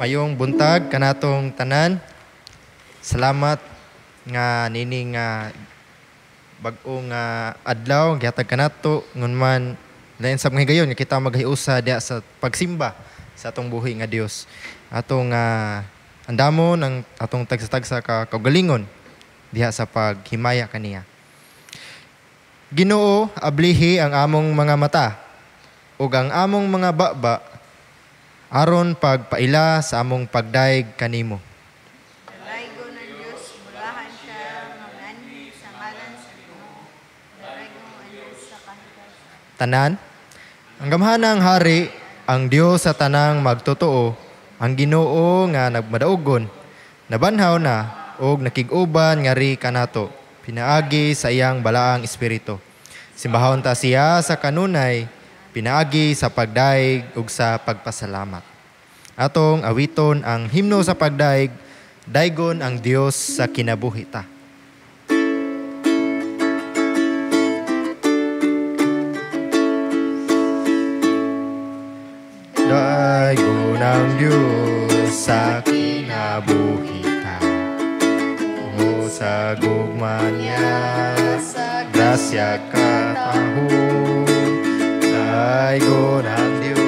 mayong buntag kanatong tanan. Salamat nga nining nga bag-o nga adlaw gihatag kanato ngon man lain sab nga gayon kita maghiusa diha sa pagsimba sa atong buhi nga Dios. Atong uh, ah, andamon ang atong tagsa-tagsa ka kagalingon diha sa paghimaya kaniya. Ginoo, ablihi ang among mga mata ug ang among mga baba aron pagpaila sa among pagdaig kanimo. Ano, Tanan, ang gamhanang hari, ang Dios sa tanang magtotoo, ang Ginoo nga nagmadaugon, nabanhaw na og nakiguban nga ri kanato, pinaagi sa iyang balaang espiritu. Simbahon ta siya sa kanunay pinagi sa pagdaig ug sa pagpasalamat. Atong awiton ang himno sa pagdaig, daigon ang Dios sa kinabuhi ta. Daigon ang Dios sa kinabuhita. O sa gugma niya, grasya ka tahon. Jai Gorandio.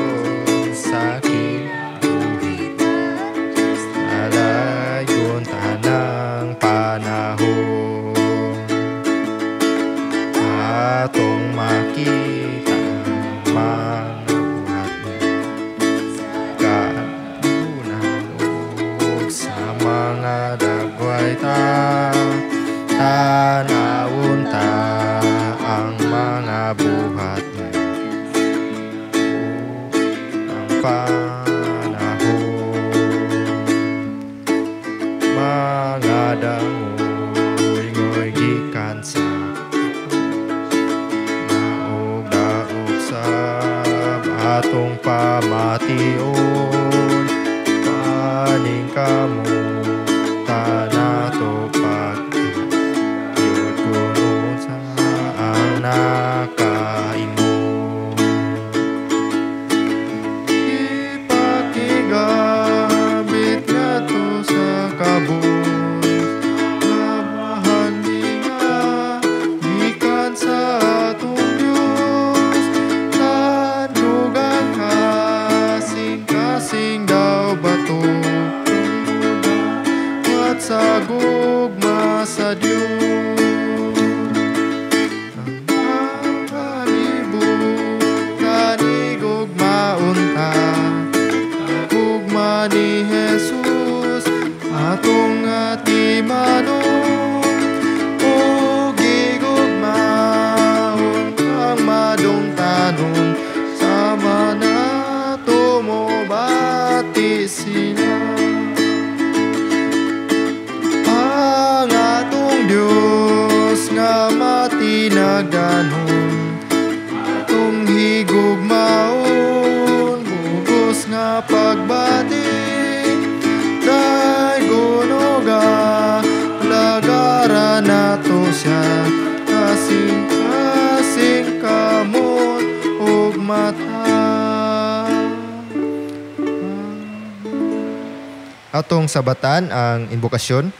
kabataan ang invokasyon.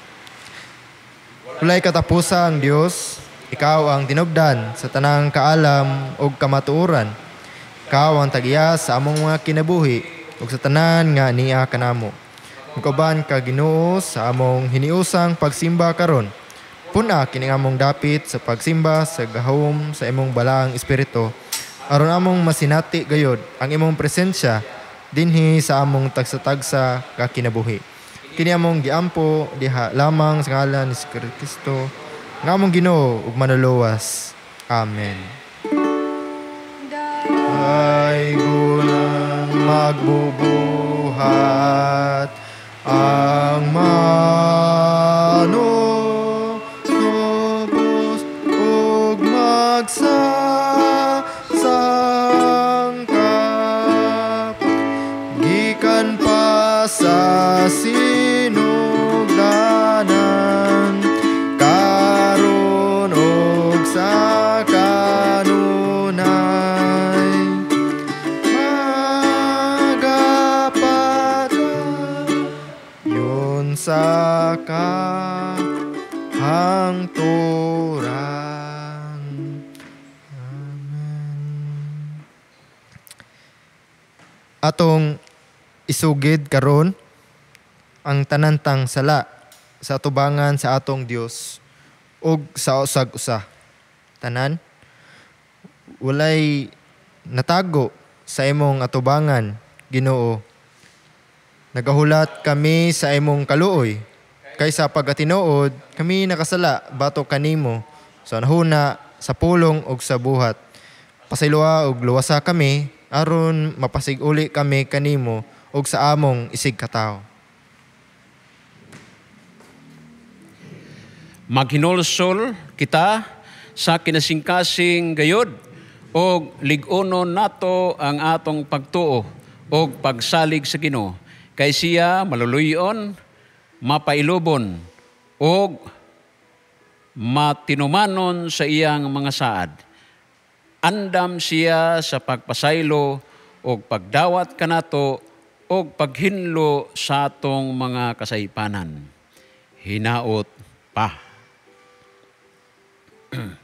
Walay katapusa ang Dios, ikaw ang tinubdan sa tanang kaalam o kamatuuran. Ikaw ang tagiya sa among mga kinabuhi ug sa tanan nga niya kanamo. Mukaban ka Ginoo sa among hiniusang pagsimba karon. Puna kining among dapit sa pagsimba sa gahom sa imong balaang espiritu aron among masinati gayod ang imong presensya dinhi sa among tagsa-tagsa ka kinabuhi kiniamong giampo diha lamang sa ngalan ni Kristo nga among Ginoo ug manuluwas amen ay gulang magbubuhat ang mga atong isugid karon ang tanantang sala sa tubangan sa atong Dios ug sa usag usa. Tanan walay natago sa imong atubangan, Ginoo. Nagahulat kami sa imong kaluoy kaysa pagatinuod kami nakasala bato kanimo sa nahuna sa pulong ug sa buhat. Pasayloa ug luwasa kami aron mapasiguli uli kami kanimo og sa among isig katao. Maghinolsol kita sa kinasingkasing gayod o ligunon nato ang atong pagtuo o pagsalig sa Ginoo kay siya maluluyon mapailubon o matinumanon sa iyang mga saad andam siya sa pagpasaylo o pagdawat kanato o paghinlo sa atong mga kasaypanan. Hinaot pa.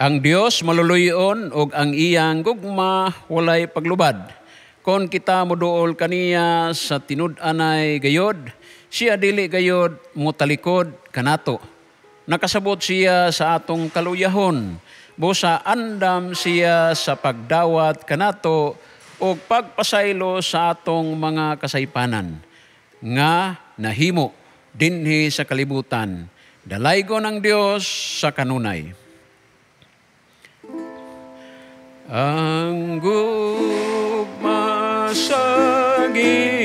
ang Dios maluluyon og ang iyang gugma walay paglubad. Kon kita moduol kaniya sa tinud-anay gayod, siya dili gayod mo talikod kanato. Nakasabot siya sa atong kaluyahon. Busa andam siya sa pagdawat kanato o pagpasaylo sa atong mga kasaypanan. Nga nahimo dinhi sa kalibutan. Dalaygon ang Dios sa kanunay. Ang gugmasagin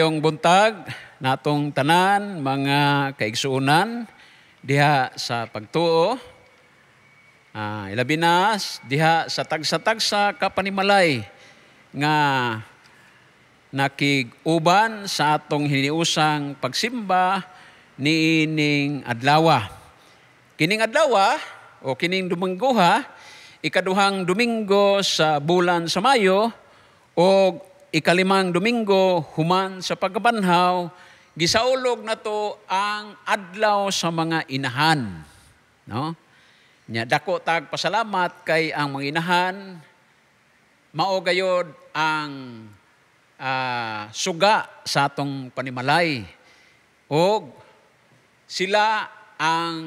kayong buntag natong tanan mga kaigsuunan diha sa pagtuo ah, ilabinas diha sa tagsatag sa kapanimalay nga nakiguban sa atong hiniusang pagsimba ni niining adlawa kining adlawa o kining dumenggo ikaduhang Domingo sa bulan sa Mayo o ikalimang Domingo, human sa pagkabanhaw, gisaulog na to ang adlaw sa mga inahan. No? Nya dako tag pasalamat kay ang mga inahan mao gayod ang uh, suga sa atong panimalay og sila ang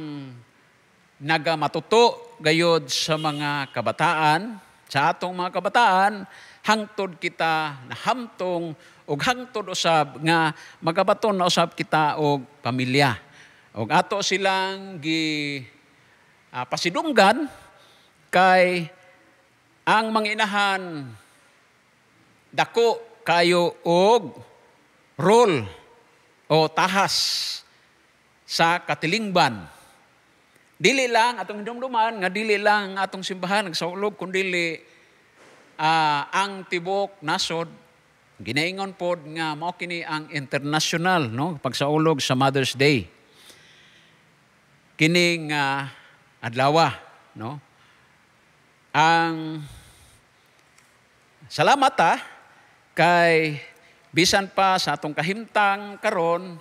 nagamatuto gayod sa mga kabataan sa atong mga kabataan hangtod kita na hamtong og hangtod usab nga magabaton na usab kita og pamilya. Og ato silang gi uh, pasidunggan kay ang manginahan dako kayo og role o tahas sa katilingban. Dili lang atong dumduman nga dili lang atong simbahan nagsaulog kundi uh, ang tibok nasod ginaingon pod nga mao kini ang international no pagsaulog sa Mother's Day kining uh, adlaw no ang salamat ta ah, kay bisan pa sa atong kahimtang karon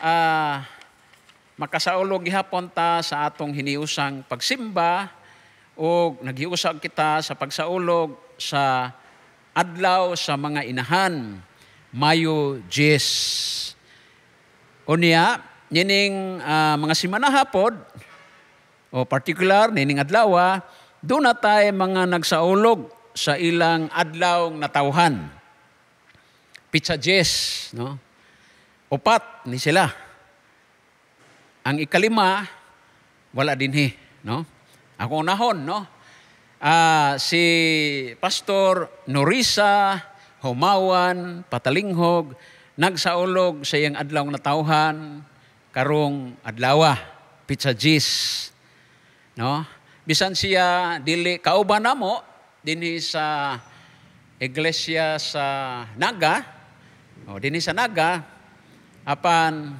uh, makasaulog gihapon ta sa atong hiniusang pagsimba o naghiusag kita sa pagsaulog sa adlaw sa mga inahan. Mayo 10. O niya, nining uh, mga semana hapod, o particular, nining adlaw, ah, do na tay mga nagsaulog sa ilang adlaw natawhan. Pizza 10, no? Upat ni sila. Ang ikalima, wala din he, no? Ako nahon, no? uh, si Pastor Norisa Humawan Patalinghog nagsaulog sa iyang adlaw na tawhan karong adlaw pizza jis no bisan siya dili kauban namo dinhi sa iglesia sa Naga o dinhi sa Naga apan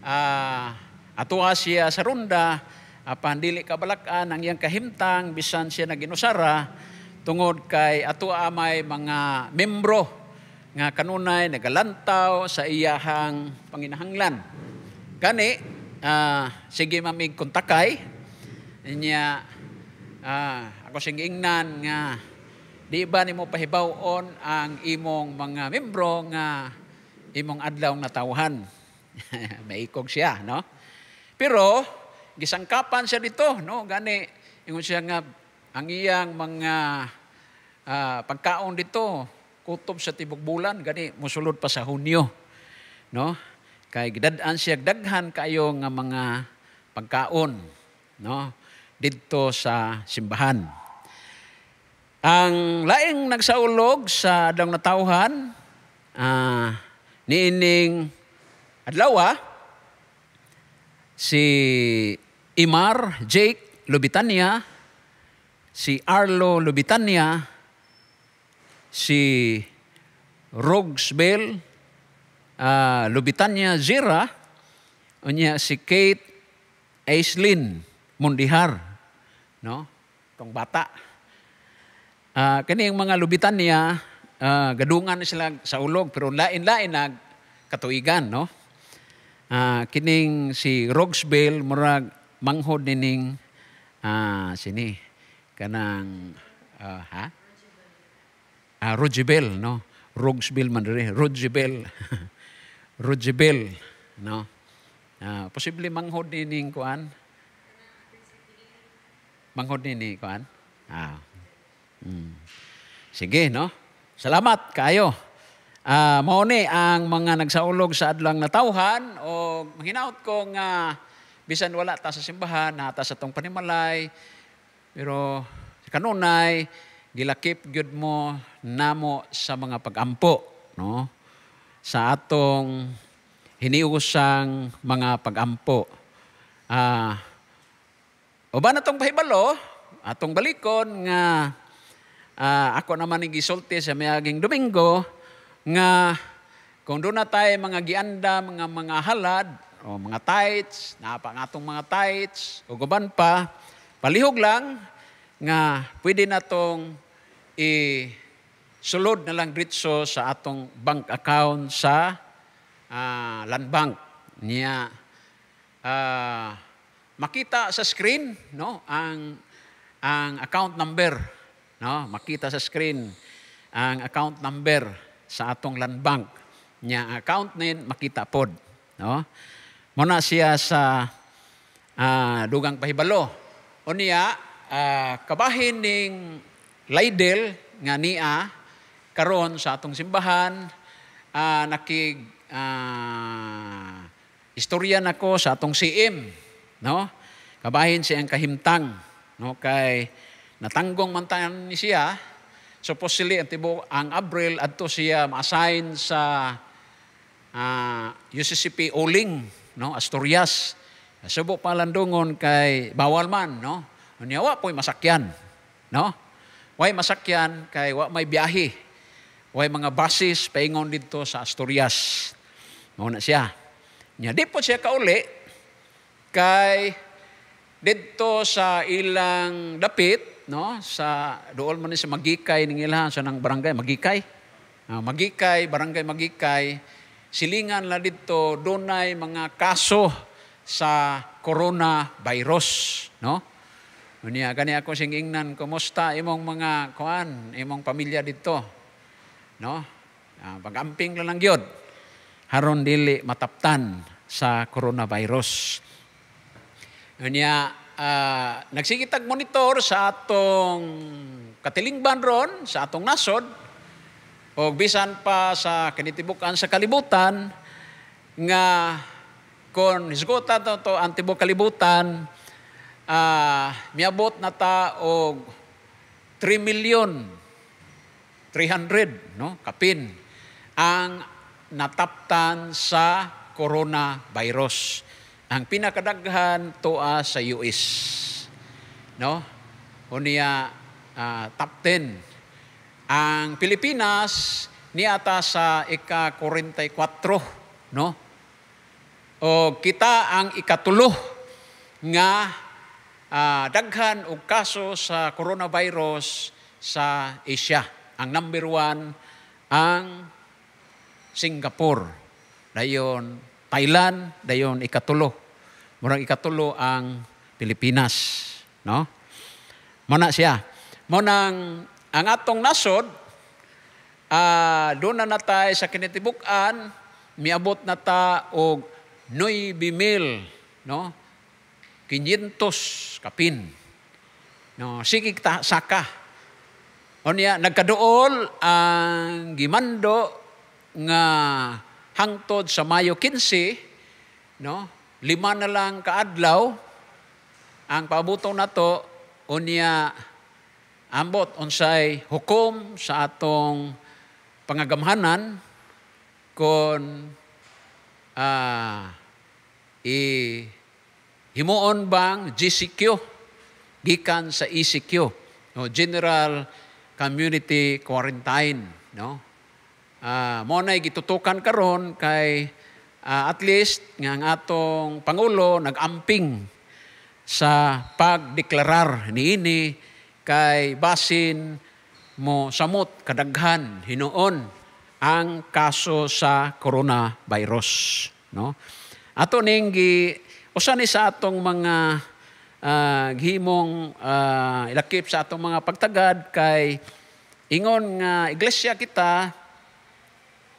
uh, ah, atuwa siya sa Runda apan dili kabalakan ang iyang kahimtang bisan siya na ginusara tungod kay ato amay mga membro nga kanunay nagalantaw sa iyahang panginahanglan kani uh, ah, sige mamig kontakay niya uh, ah, ako sing ingnan nga di ba nimo pahibawon ang imong mga membro nga imong adlaw nga tawhan maikog siya no pero gisangkapan siya dito, no? Gani, ingon siya nga, ang iyang mga uh, pagkaon dito, kutob sa tibok bulan, gani, musulod pa sa Hunyo, no? Kay gidadaan siya, daghan kayo nga mga pagkaon, no? Dito sa simbahan. Ang laing nagsaulog sa adlaw natawhan, uh, ah, niining adlawa, si Imar Jake Lubitania, si Arlo Lubitania, si Rogsbel uh, ah, Lubitania Zira, unya si Kate Aislin Mundihar, no? Tong bata. Uh, ah, kani yung mga Lubitania, uh, gadungan sila sa ulog pero lain-lain nag katuigan, no? uh, kining si Rogsville murag manghod nining uh, sini kanang uh, ha uh, Rogsville no Rogsville man diri Rogsville Rogsville no uh, posible manghod nining kuan manghod nini kuan ah mm. sige no salamat kayo uh, ah, mao ni ang mga nagsaulog sa adlang natawhan o hinaut ko nga bisan wala ta sa simbahan nata sa tong panimalay pero kanunay gilakip gyud mo namo sa mga pagampo no sa atong hiniusang mga pagampo ah uh, Uban atong pahibalo, atong balikon nga uh, ako naman ni gisulti sa miaging Domingo nga kung doon na tayo mga gianda, mga mga halad, o mga tights, napa nga atong mga tights, o guban pa, palihog lang nga pwede na tong i-sulod na lang dito sa atong bank account sa uh, land bank niya. Uh, makita sa screen no ang ang account number no makita sa screen ang account number sa atong land bank. Nya account nin makita pod. No? mo na siya sa uh, dugang pahibalo. O niya, uh, kabahin ning Laidel nga niya karon sa atong simbahan uh, nakig uh, istorya nako sa atong CM no kabahin siya ang kahimtang no kay natanggong man ni siya supposedly ang tibo ang April adto siya ma-assign sa uh, ah, UCCP Oling no Asturias subo palandungon kay bawal man no unya wa poy masakyan no way masakyan kay wa may biyahe way mga basis paingon didto sa Asturias mao na siya nya di po siya kauli kay didto sa ilang dapit no? Sa dool man sa Magikay ning ilahan sa nang barangay Magikay. Uh, magikay, barangay Magikay. Silingan la dito dunay mga kaso sa corona virus, no? Unya gani ako sing ingnan, kumusta imong mga kuan, imong pamilya dito? No? Uh, pagamping lang gyud. Haron dili mataptan sa coronavirus. Unya uh, nagsigitag monitor sa atong katilingban ron, sa atong nasod, o bisan pa sa kanitibukan sa kalibutan, nga kon hisgutan to, to ang tibok kalibutan, uh, miabot na ta og 3 million 300 no kapin ang nataptan sa coronavirus. virus ang pinakadaghan toa sa US. No? Unya uh, ah, top 10. Ang Pilipinas niata sa ika 44, no? O kita ang ikatulo nga uh, daghan og kaso sa coronavirus sa Asia. Ang number one, ang Singapore. Dayon, Thailand, dayon ikatulo murang ikatulo ang Pilipinas, no? Mo na siya. Mo nang ang atong nasod uh, doon na natay sa kinitibukan miabot na ta og 9,000 no? 500 kapin. No, sige ta saka. Onya nagkaduol ang gimando nga hangtod sa Mayo 15 no lima na lang kaadlaw, ang paabutong nato, unya ambot, unsay hukom sa atong pangagamhanan kon uh, ah, i himuon bang GCQ gikan sa ECQ no General Community Quarantine no uh, mo na gitutukan karon kay uh, at least nga ang atong Pangulo nagamping sa pagdeklarar niini kay basin mo samot kadaghan hinuon ang kaso sa coronavirus no ato ning gi usa ni sa atong mga uh, ah, himong uh, ah, ilakip sa atong mga pagtagad kay ingon nga iglesia kita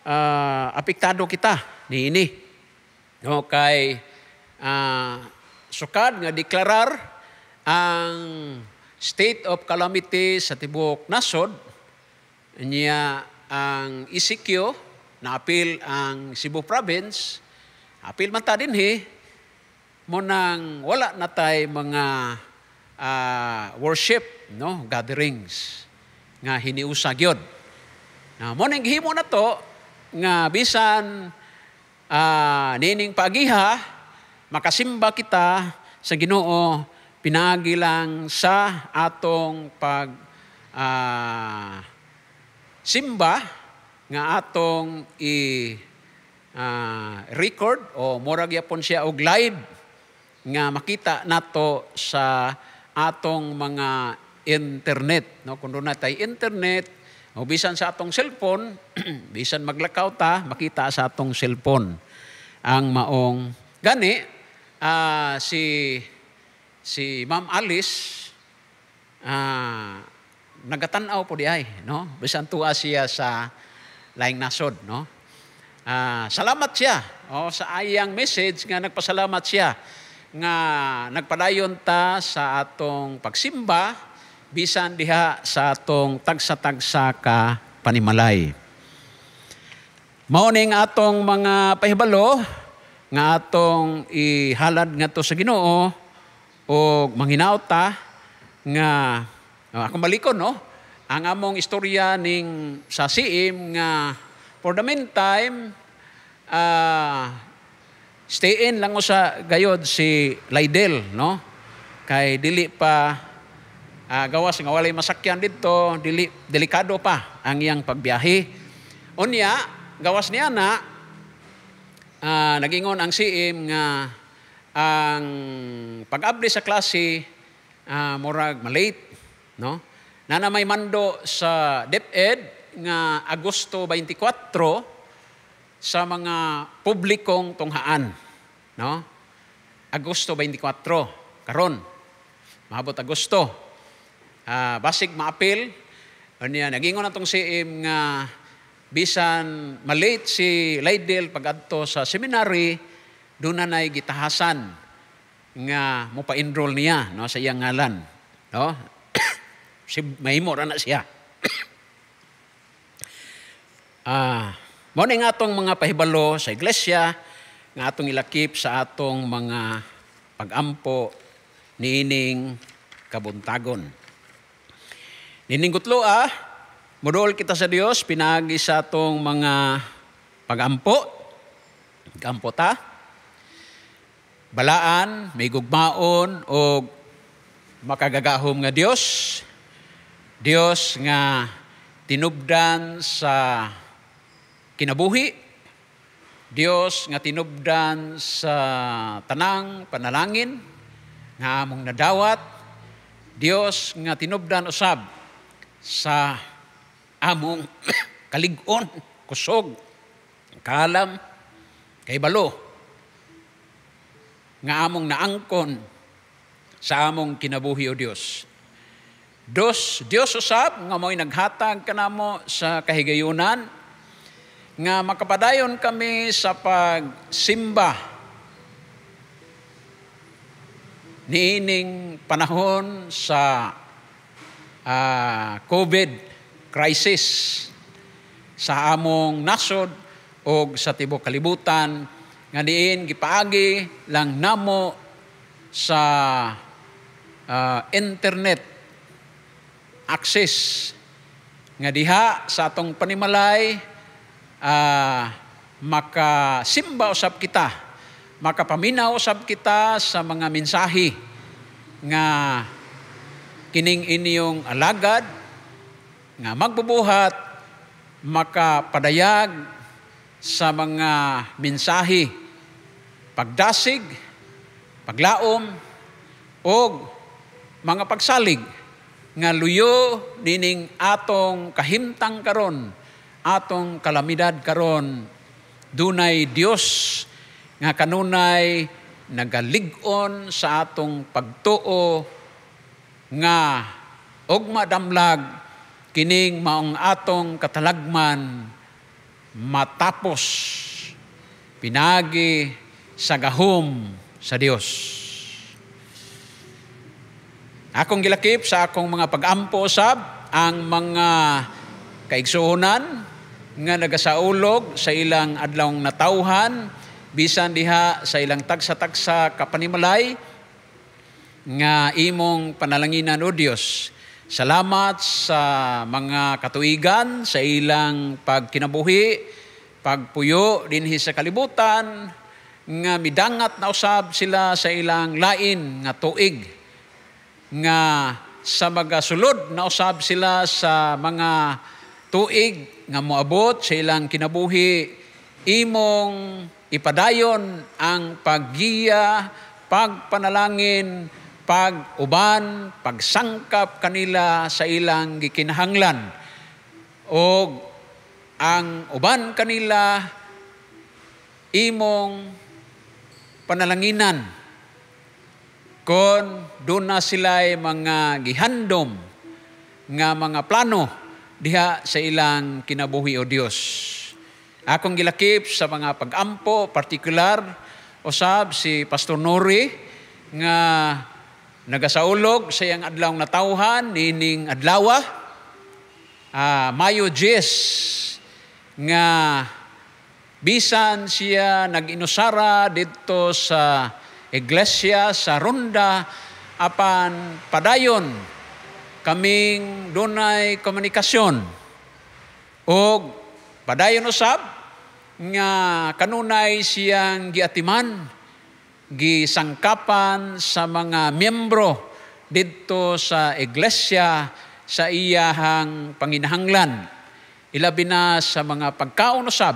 uh, apektado kita niini. No, kay uh, sukad nga deklarar ang state of calamity sa tibuok nasod niya ang Isikyo na apil ang Cebu Province apil man ta din dinhi mo nang wala na tay mga uh, worship no gatherings nga hiniusa gyud na mo nang himo na to nga bisan uh, nining pagiha, makasimba kita sa ginoo, pinagi lang sa atong pag uh, simba nga atong i uh, record o murag yapon siya og live nga makita nato sa atong mga internet no kun na tay internet o bisan sa atong cellphone, bisan maglakaw ta, makita sa atong cellphone ang maong gani uh, si si Ma'am Alice uh, nagatanaw po di ay, no? Bisan tuwa siya sa laing nasod, no? Uh, salamat siya o sa ayang message nga nagpasalamat siya nga nagpadayon ta sa atong pagsimba bisan diha sa atong tagsa-tagsa ka panimalay. Mao atong mga pahibalo nga atong ihalad ngadto sa Ginoo o manghinaw ta nga ako malikon no ang among istorya ning sa siim nga for the meantime uh, stay in lang ko sa gayod si Lydell no kay dili pa uh, ah, gawas nga walay masakyan dito, dili, delikado pa ang iyang pagbiyahe. Unya, gawas niya na, uh, nagingon ang CM nga ang pag-abli sa klase, uh, murag malate, no? Na na may mando sa DepEd nga Agosto 24 sa mga publikong tunghaan, no? Agosto 24 karon. Mahabot Agosto uh, basig maapil. Unya ano nagingon atong CM nga bisan malate si Lydell pagadto sa seminary doon na nay gitahasan nga mo pa-enroll niya no sa iyang ngalan no si mahimo ra na siya ah mo ni atong mga pahibalo sa iglesia nga atong ilakip sa atong mga pagampo niining kabuntagon Niningkutlo ah, modool kita sa Dios, pinagi sa tong mga pagampo, gampo ta, balaan, may gugmaon, o makagagahom nga Dios, Dios nga tinubdan sa kinabuhi, Dios nga tinubdan sa tanang panalangin, nga among nadawat, Dios nga tinubdan usab sa among kaligon, kusog, kalam, kay balo, nga among naangkon sa among kinabuhi o Dios. Dos, Dios usab nga mo'y naghatag kanamo sa kahigayunan nga makapadayon kami sa pagsimba niining panahon sa uh, COVID crisis sa among nasod o sa tibo kalibutan nga diin gipaagi lang namo sa uh, internet access nga diha sa atong panimalay uh, ah, simba usab kita makapaminaw usab kita sa mga mensahe nga kining inyong alagad nga magbubuhat makapadayag sa mga mensahe pagdasig paglaom og mga pagsalig nga luyo nining atong kahimtang karon atong kalamidad karon dunay Dios nga kanunay nagalig-on sa atong pagtuo nga ugma damlag kining maong atong katalagman matapos pinagi sa gahom sa Dios. Akong gilakip sa akong mga pag-ampo sab ang mga kaigsuhonan nga nagasaulog sa ilang adlawng natawhan bisan diha sa ilang tagsa-tagsa kapanimalay nga imong panalanginan o Dios. Salamat sa mga katuigan sa ilang pagkinabuhi, pagpuyo dinhi sa kalibutan nga midangat na usab sila sa ilang lain nga tuig nga sa mga sulod na usab sila sa mga tuig nga moabot sa ilang kinabuhi imong ipadayon ang paggiya pagpanalangin pag-uban, pagsangkap kanila sa ilang gikinahanglan. O ang uban kanila imong panalanginan kon doon na sila'y mga gihandom nga mga plano diha sa ilang kinabuhi o Dios. Akong gilakip sa mga pag-ampo, partikular, usab si Pastor Nori, nga Nagasaulog sa iyang adlaw na tawhan nining adlawa uh, Mayo 10 nga bisan siya naginusara dito sa iglesia sa Ronda apan padayon kaming dunay komunikasyon og padayon usab nga kanunay siyang giatiman gisangkapan sa mga miyembro didto sa iglesia sa iyahang panginahanglan. Ilabi na sa mga pagkaunusab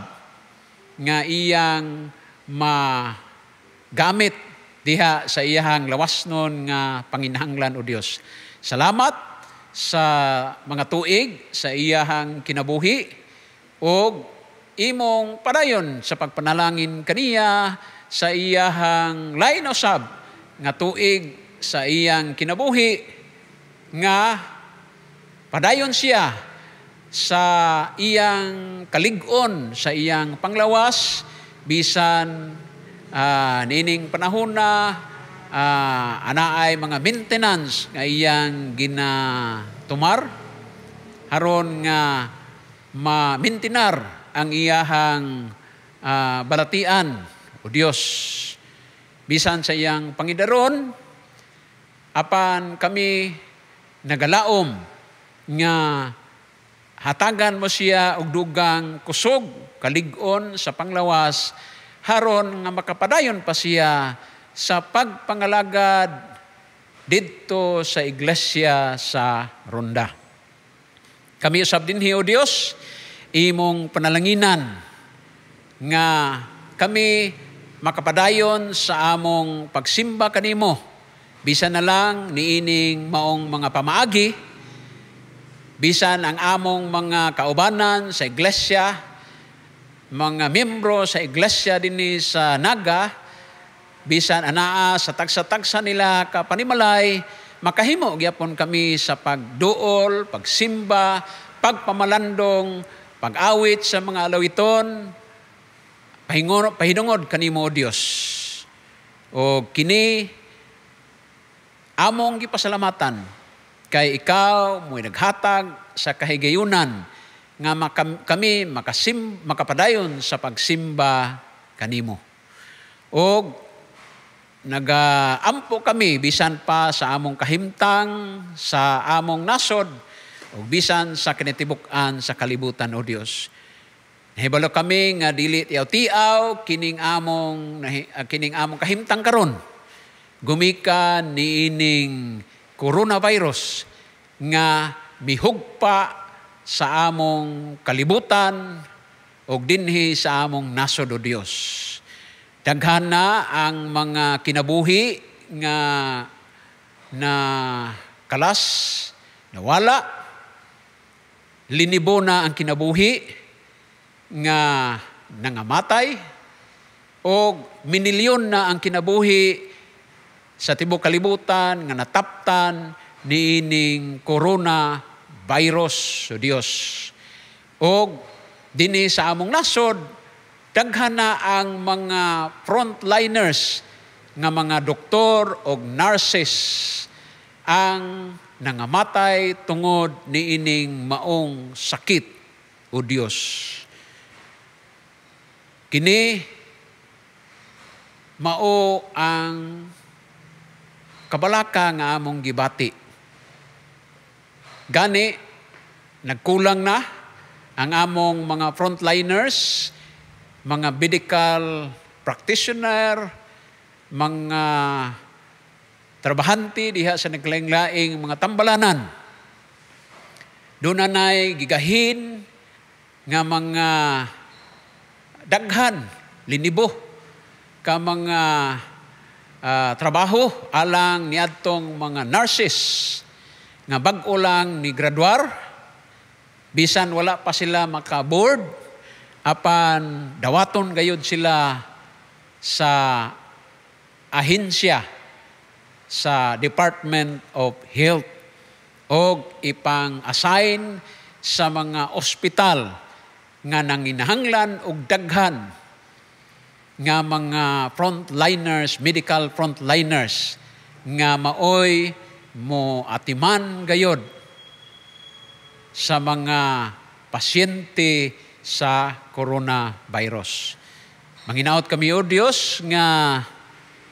nga iyang magamit diha sa iyahang lawas nun nga panginahanglan o Dios. Salamat sa mga tuig sa iyahang kinabuhi o imong padayon sa pagpanalangin kaniya sa iyahang lain usab nga tuig sa iyang kinabuhi nga padayon siya sa iyang kalig-on sa iyang panglawas bisan uh, nining panahon na uh, anaay mga maintenance nga iyang ginatumar haron nga ma-maintinar ang iyahang uh, balatian o Dios. Bisan sa iyang pangidaron, apan kami nagalaom nga hatagan mo siya og dugang kusog kalig-on sa panglawas haron nga makapadayon pa siya sa pagpangalagad didto sa iglesia sa Ronda. Kami usab dinhi o Dios imong panalanginan nga kami makapadayon sa among pagsimba kanimo. Bisan na lang niining maong mga pamaagi, bisan ang among mga kaubanan sa iglesia, mga miyembro sa iglesia dinhi sa Naga, bisan anaa sa tagsa-tagsa nila kapanimalay, makahimo gyapon kami sa pagduol, pagsimba, pagpamalandong, pag-awit sa mga alawiton, pahingon, pahinungod kanimo Dios. O kini among gipasalamatan kay ikaw mo naghatag sa kahigayunan nga makam, kami makasim, makapadayon sa pagsimba kanimo. O nagaampo kami bisan pa sa among kahimtang, sa among nasod, o bisan sa kinatibuk-an sa kalibutan o Dios. Nahibalo kami nga dili tiaw tiaw kining among ah, kining among kahimtang karon. Gumika ni ining coronavirus nga mihugpa sa among kalibutan og dinhi sa among nasod o Dios. Daghan na ang mga kinabuhi nga na kalas, nawala, linibo na ang kinabuhi, nga nangamatay o minilyon na ang kinabuhi sa tibok kalibutan nga nataptan niining corona virus o Dios. O dini sa among nasod daghan na ang mga frontliners nga mga doktor o nurses ang nangamatay tungod niining maong sakit o Dios. Kini, mao ang kabalaka nga among gibati. Gani, nagkulang na ang among mga frontliners, mga medical practitioner, mga trabahante diha sa naglaing mga tambalanan. Doon na gigahin nga mga daghan linibo ka mga uh, trabaho alang niadtong mga nurses nga bag-o lang ni graduar bisan wala pa sila maka-board apan dawaton gayud sila sa ahensya sa Department of Health og ipang-assign sa mga ospital nga nanginahanglan og daghan nga mga frontliners, medical frontliners nga maoy mo atiman gayod sa mga pasyente sa coronavirus. Manginaot kami, O Diyos, nga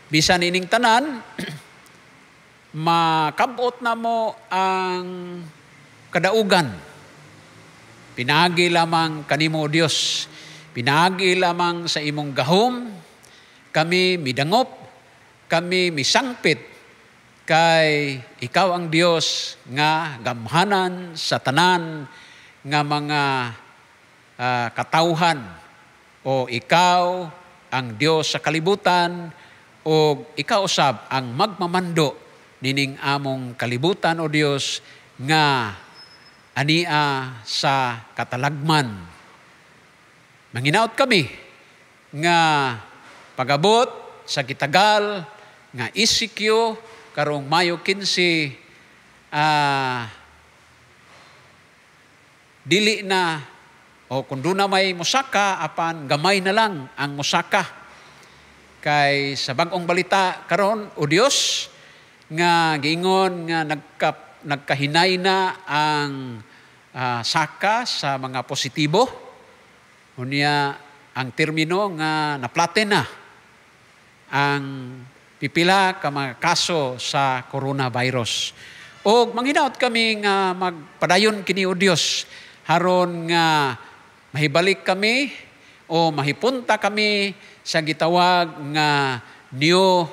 bisan ining tanan, makabot na mo ang kadaugan Pinagi lamang kanimo Dios. Pinagi lamang sa imong gahom. Kami midangop, kami misangpit kay ikaw ang Dios nga gamhanan sa tanan nga mga uh, katawhan o ikaw ang Dios sa kalibutan o ikaw usab ang magmamando nining among kalibutan o Dios nga ania sa katalagman. Manginaot kami nga pagabot sa gitagal nga isikyo karong Mayo 15 uh, ah, dili na o kung doon na may musaka apan gamay na lang ang musaka kay sa bagong balita karon o Dios nga giingon nga nagkap nagkahinay na ang uh, saka sa mga positibo. Unya ang termino nga naplate na ang pipila ka mga kaso sa coronavirus. O manghinaot kami nga magpadayon kini o Dios haron nga mahibalik kami o mahipunta kami sa gitawag nga new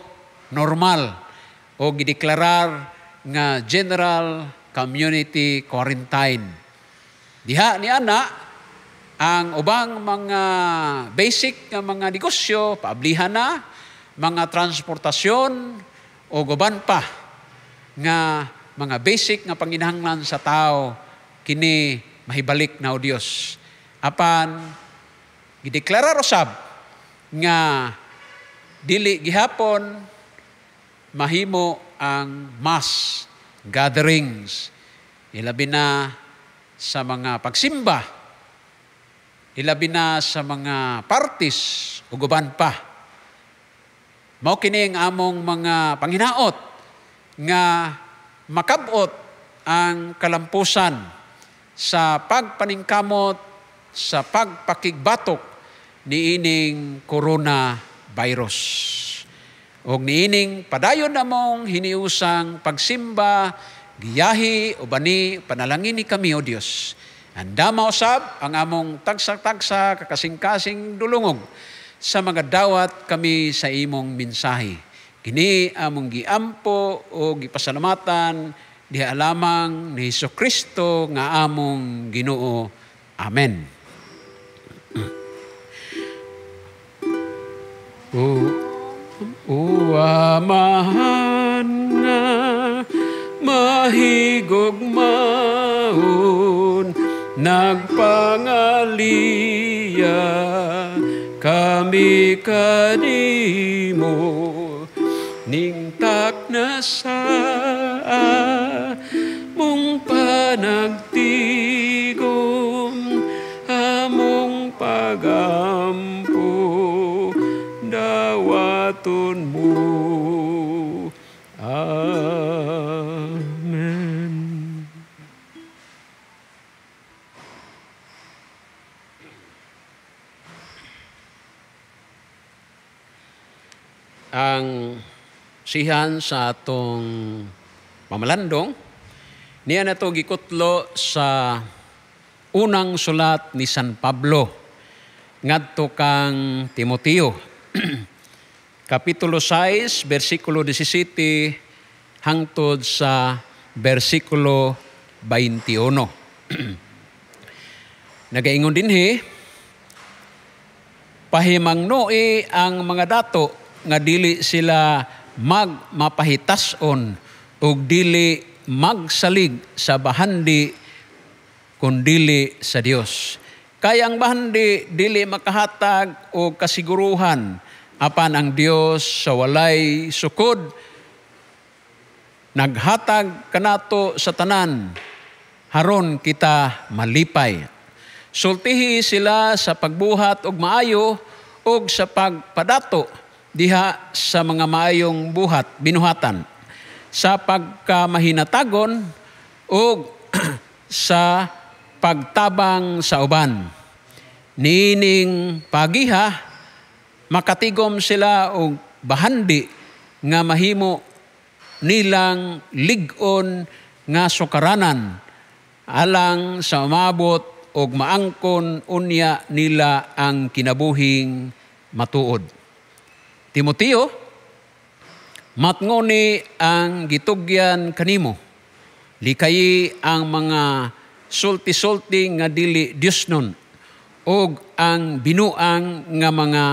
normal o gideklarar nga General Community Quarantine. Diha ni ana ang ubang mga basic nga mga negosyo paablihan na mga transportasyon o guban pa nga mga basic nga panginahanglan sa tao kini mahibalik na o Dios. Apan gideklara rosab nga dili gihapon mahimo ang mass gatherings, ilabi na sa mga pagsimba, ilabi na sa mga parties, o uguban pa. Mao ang among mga panginaot nga makabot ang kalampusan sa pagpaningkamot sa pagpakigbatok niining corona virus. Og niining padayon namong hiniusang pagsimba, giyahi o bani, panalangin ni kami, O Diyos. Handa mausab ang among tagsa-tagsa, kakasing-kasing dulungog sa mga dawat kami sa imong minsahi. Kini among giampo o gipasalamatan diha lamang ni Hesus Kristo nga among Ginoo. Amen. Oh. Uamahan nga mahigog maun nagpangaliya kami kanimo ningtak na sa mong panagtigon tunmu. Amen. Ang sihan sa atong pamalandong niya na gikutlo sa unang sulat ni San Pablo ngadto kang Timoteo Kapitulo 6, versikulo 17 hangtod sa versikulo 21. Nagaingon din he, pahimang noe ang mga dato nga dili sila mag magmapahitason ug dili magsalig sa bahandi kundili sa Dios. Kaya ang bahandi dili makahatag o kasiguruhan apan ang Dios sa walay sukod naghatag kanato sa tanan haron kita malipay sultihi sila sa pagbuhat og maayo og sa pagpadato diha sa mga maayong buhat binuhatan sa pagkamahinatagon og sa pagtabang sa uban nining pagiha makatigom sila og bahandi nga mahimo nilang ligon nga sukaranan alang sa umabot og maangkon unya nila ang kinabuhing matuod. Timoteo, matngoni ang gitugyan kanimo. Likayi ang mga sulti-sulti nga dili Diyos nun og ang binuang nga mga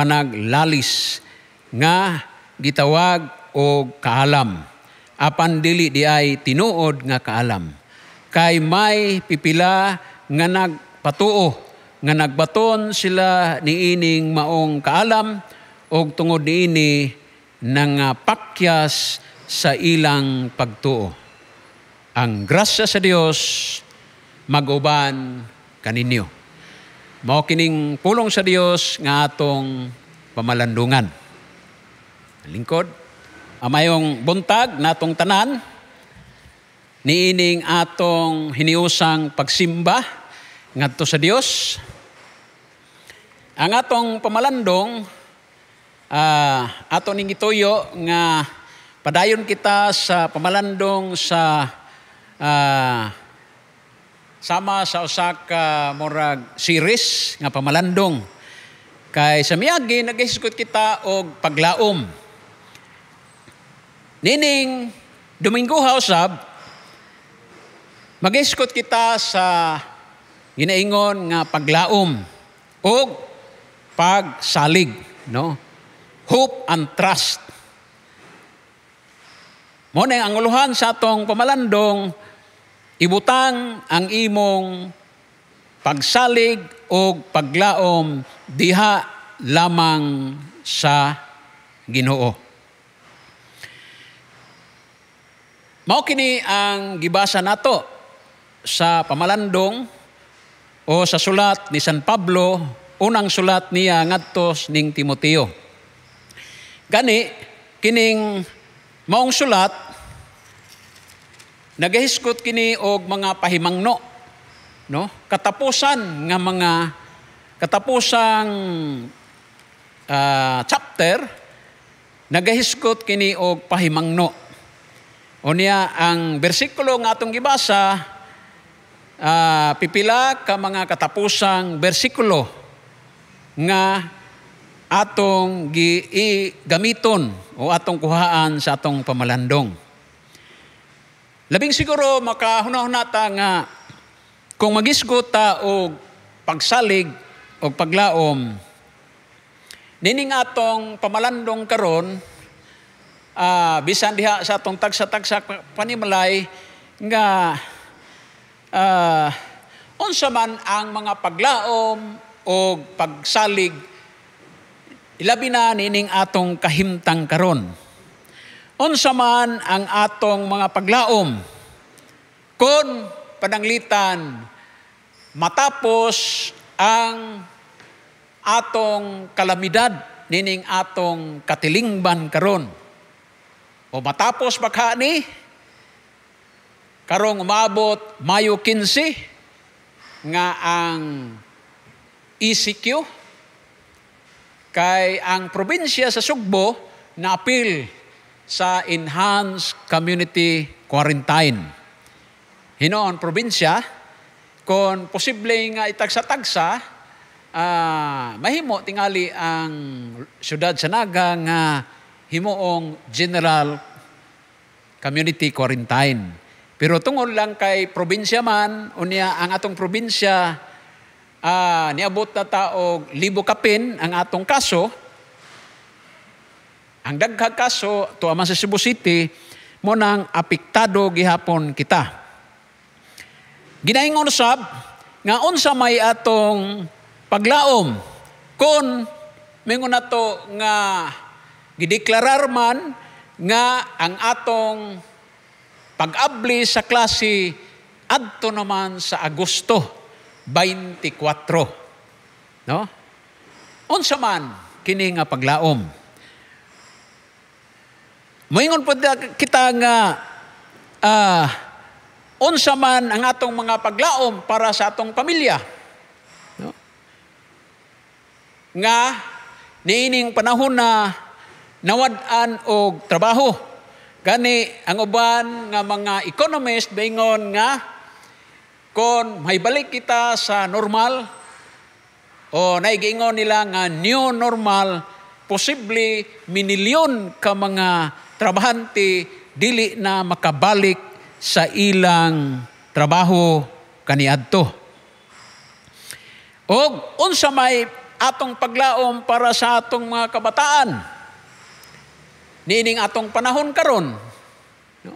panaglalis nga gitawag og kaalam. Apan dili di ay tinuod nga kaalam. Kay may pipila nga nagpatuo nga nagbaton sila niining maong kaalam og tungod niini nga pakyas sa ilang pagtuo. Ang grasya sa Dios maguban kaninyo mao kining pulong sa Dios nga atong pamalandungan. Lingkod, amayong buntag natong tanan niining atong hiniusang pagsimba ngadto sa Dios. Ang atong pamalandong uh, ato ning ituyo nga padayon kita sa pamalandong sa uh, sama sa usa ka ah, murag series nga pamalandong. Kay sa miagi nagisgot kita og paglaom. Nining Domingo Hausab magisgot kita sa ginaingon nga paglaom og pagsalig, no? Hope and trust. Mo ang anguluhan sa atong pamalandong ibutang ang imong pagsalig o paglaom diha lamang sa Ginoo. Mao kini ang gibasa nato sa pamalandong o sa sulat ni San Pablo, unang sulat niya ngadto ning Timoteo. Gani kining maong sulat nagahiskot kini og mga pahimangno no katapusan nga mga katapusang uh, chapter nagahiskot kini og pahimangno unya ang bersikulo nga atong gibasa uh, pipila ka mga katapusang bersikulo nga atong giigamiton o atong kuhaan sa atong pamalandong Labing siguro makahunahuna ta nga kung magisgo ta og pagsalig o paglaom nining atong pamalandong karon uh, bisan diha sa atong tagsa-tagsa panimalay nga uh, unsa man ang mga paglaom o pagsalig ilabi na nining atong kahimtang karon unsa man ang atong mga paglaom. Kung pananglitan matapos ang atong kalamidad nining atong katilingban karon. O matapos baka ni karong umabot Mayo 15 nga ang ECQ kay ang probinsya sa Sugbo na apil sa Enhanced Community Quarantine. Hinoon, probinsya, kung posibleng uh, itagsa-tagsa, uh, mahimo tingali ang syudad sa Naga nga himoong General Community Quarantine. Pero tungod lang kay probinsya man, unya ang atong probinsya, uh, niabot na taog libo kapin ang atong kaso, ang daghang kaso, to man sa Cebu City, mo nang apiktado gihapon kita. Ginaingon usab nga unsa may atong paglaom kun mingon nato nga gideklarar man nga ang atong pag-abli sa klase adto naman sa Agosto 24. No? Unsa man kini nga paglaom? Moingon po kita nga uh, unsa man ang atong mga paglaom para sa atong pamilya. No? Nga niining panahon na nawad-an og trabaho. Gani ang uban nga mga economist bingon nga kon may balik kita sa normal o naigingon nila nga new normal posible minilyon ka mga trabahante dili na makabalik sa ilang trabaho kaniadto. Og unsa may atong paglaom para sa atong mga kabataan Nining atong panahon karon no?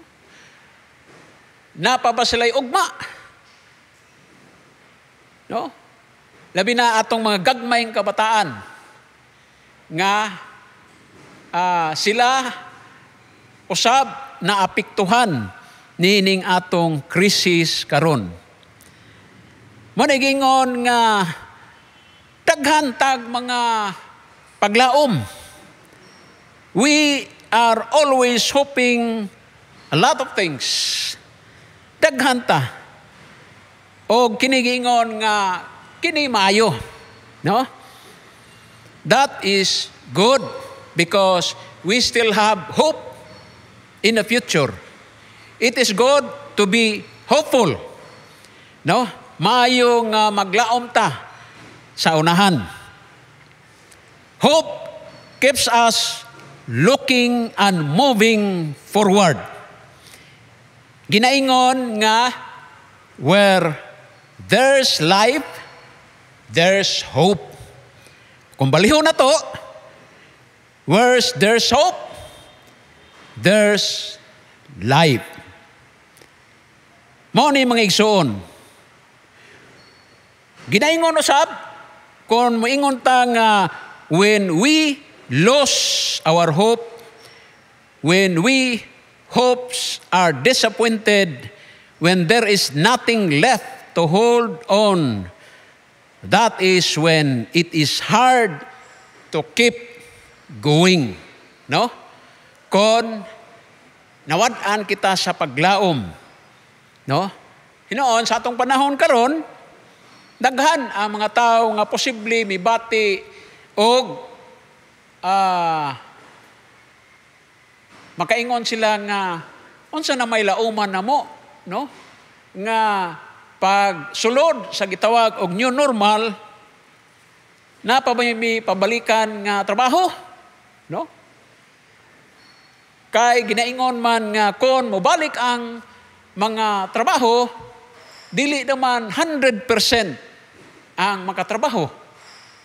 Napa ba sila'y ugma? No? Labi na atong mga gagmayng kabataan nga uh, sila usab na apiktuhan nining atong krisis karon. Manigingon nga taghantag mga paglaom. We are always hoping a lot of things. Taghanta. O kinigingon nga kinimayo. No? That is good because we still have hope in the future. It is good to be hopeful. No? Mayong uh, maglaom ta sa unahan. Hope keeps us looking and moving forward. Ginaingon nga, where there's life, there's hope. Kung baliho na to, where there's hope, there's life. Mao ni mga igsoon. Ginaingon usab kon moingon ta nga when we lose our hope, when we hopes are disappointed, when there is nothing left to hold on, that is when it is hard to keep going. No? kon nawad-an kita sa paglaom. No? Hinoon, sa atong panahon karon, daghan ang mga tao nga posible mibati og uh, makaingon sila nga unsa na may lauman na mo, no? Nga pag sulod sa gitawag og new normal, na pabalikan nga trabaho, no? Kay ginaingon man nga kon mobalik ang mga trabaho, dili naman 100% ang makatrabaho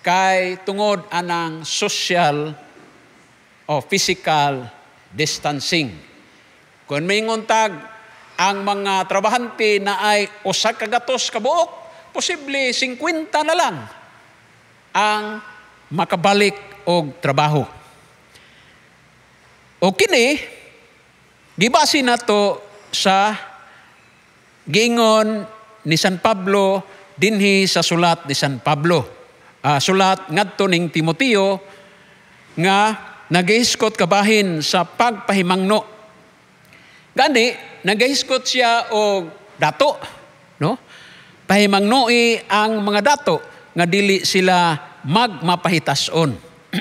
kay tungod anang social o physical distancing. kon may nguntag ang mga trabahante na ay usa ka gatos ka buok, posible 50 na lang ang makabalik og trabaho. O kini, gibasi nato sa gingon ni San Pablo dinhi sa sulat ni San Pablo. Uh, sulat ngadto ning Timoteo nga nagahiskot kabahin sa pagpahimangno. Gani, nagahiskot siya og dato, no? Pahimangnoi ang mga dato nga dili sila magmapahitas on.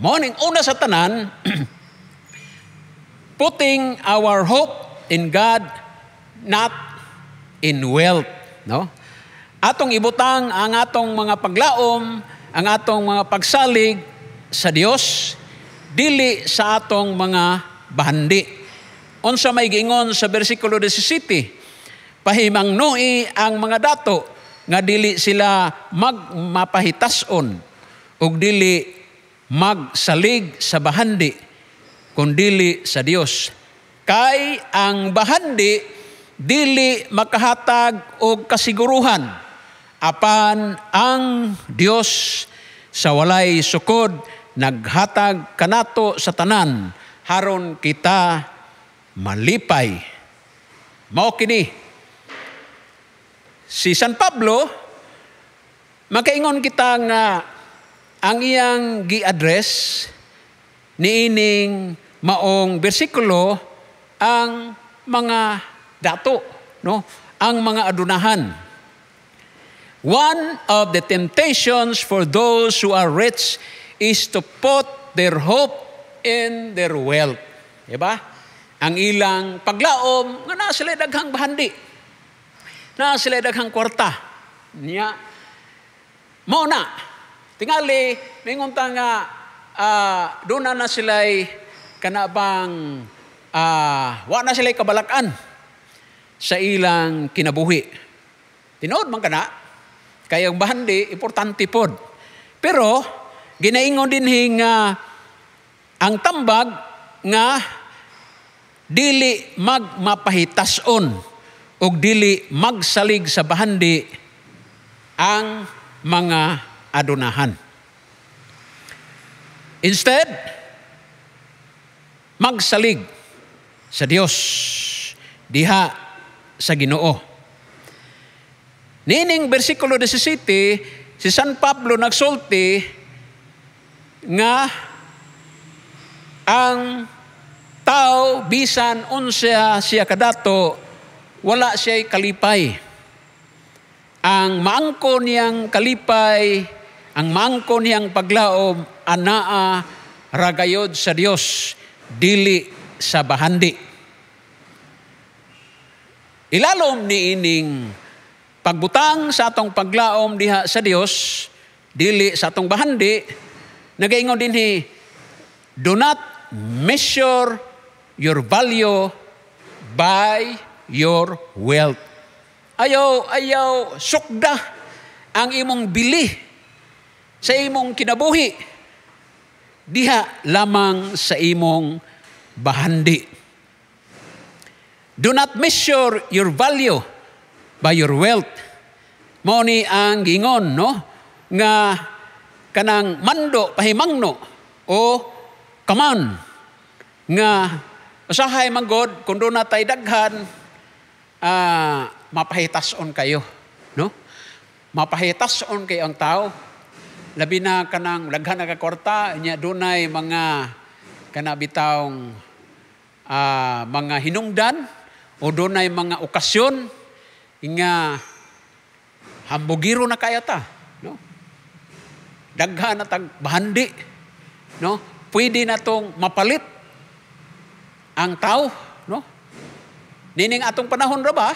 Morning una sa tanan putting our hope in God, not in wealth. No? Atong ibutang ang atong mga paglaom, ang atong mga pagsalig sa Dios, dili sa atong mga bahandi. Unsa may giingon sa bersikulo 17, pahimang nui ang mga dato nga dili sila magmapahitason ug dili magsalig sa bahandi kundili sa Dios. Kay ang bahandi dili makahatag og kasiguruhan apan ang Dios sa walay sukod naghatag kanato sa tanan haron kita malipay. Mao kini si San Pablo makaingon kita nga ang iyang gi-address niining maong bersikulo ang mga dato, no? ang mga adunahan. One of the temptations for those who are rich is to put their hope in their wealth. Diba? Ang ilang paglaom, nga na sila daghang bahandi. Na sila daghang kwarta. Niya, mo na. Tingali, ningunta nga, uh, doon na na sila'y kana bang uh, wa na sila kabalakan sa ilang kinabuhi. Tinood man kana kay ang bahandi importante pod. Pero ginaingon din nga ang tambag nga dili magmapahitason og dili magsalig sa bahandi ang mga adunahan. Instead, magsalig sa Dios diha sa Ginoo. Nining bersikulo 17 si San Pablo nagsulti nga ang tao bisan unsa siya kadato wala siya'y kalipay. Ang maangko niyang kalipay, ang maangko niyang paglaom, anaa ragayod sa Dios dili sa bahandi. Ilalom ni ining pagbutang sa atong paglaom diha sa Dios, dili sa atong bahandi, nagaingon dinhi do not measure your value by your wealth. Ayaw, ayaw, sukda ang imong bili sa imong kinabuhi diha lamang sa imong bahandi. Do not measure your value by your wealth. Mao ang gingon no nga kanang mando pahimangno o kaman nga usahay man God kun do na tay daghan uh, ah, on kayo no Mapahitas on kay ang tao labi na kanang laghan na kakwarta, nya dunay mga kanabitawng uh, ah, mga hinungdan o dunay mga okasyon nga hambugiro na kayata. No? Daghan na tag bahandi. No? Pwede na tong mapalit ang tao. No? Nining atong panahon ra ba,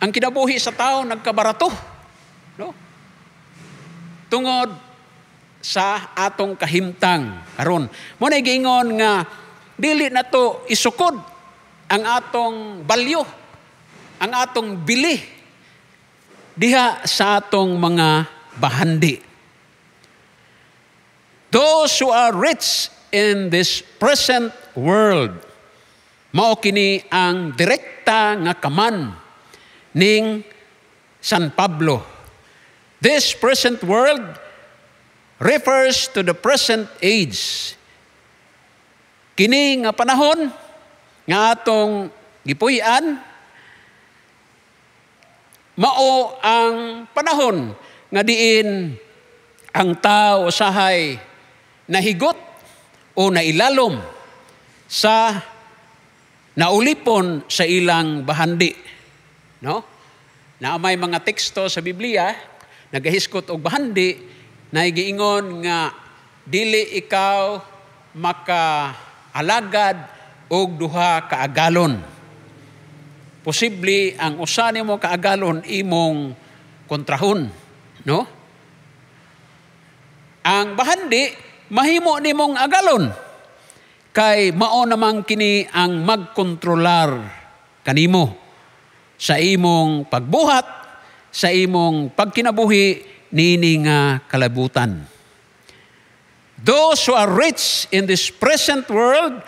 ang kinabuhi sa tao nagkabarato. No? Tungod sa atong kahimtang karon. Mo na giingon nga dili na to isukod ang atong balyo, ang atong bili diha sa atong mga bahandi. Those who are rich in this present world mao kini ang direkta nga kaman ning San Pablo. This present world refers to the present age. Kini nga panahon nga atong gipuy-an mao ang panahon nga diin ang tao sahay nahigot o nailalom sa naulipon sa ilang bahandi. No? Na may mga teksto sa Biblia nagahiskot og bahandi naigiingon nga dili ikaw maka alagad og duha ka agalon. Posible ang usa nimo ka agalon imong kontrahon, no? Ang bahandi mahimo nimong agalon kay mao namang kini ang magkontrolar kanimo sa imong pagbuhat, sa imong pagkinabuhi nini nga kalabutan. Those who are rich in this present world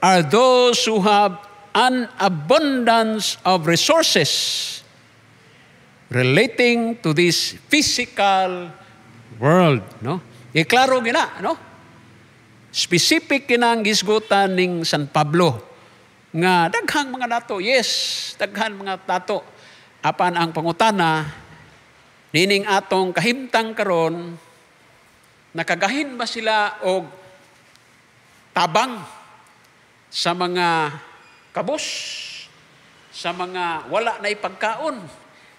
are those who have an abundance of resources relating to this physical world. No? Iklaro gina, no? Specific kinang gisgutan ning San Pablo nga daghang mga dato, yes, daghan mga dato. Apan ang pangutana, Nining atong kahimtang karon nakagahin ba sila og tabang sa mga kabos, sa mga wala na ipagkaon,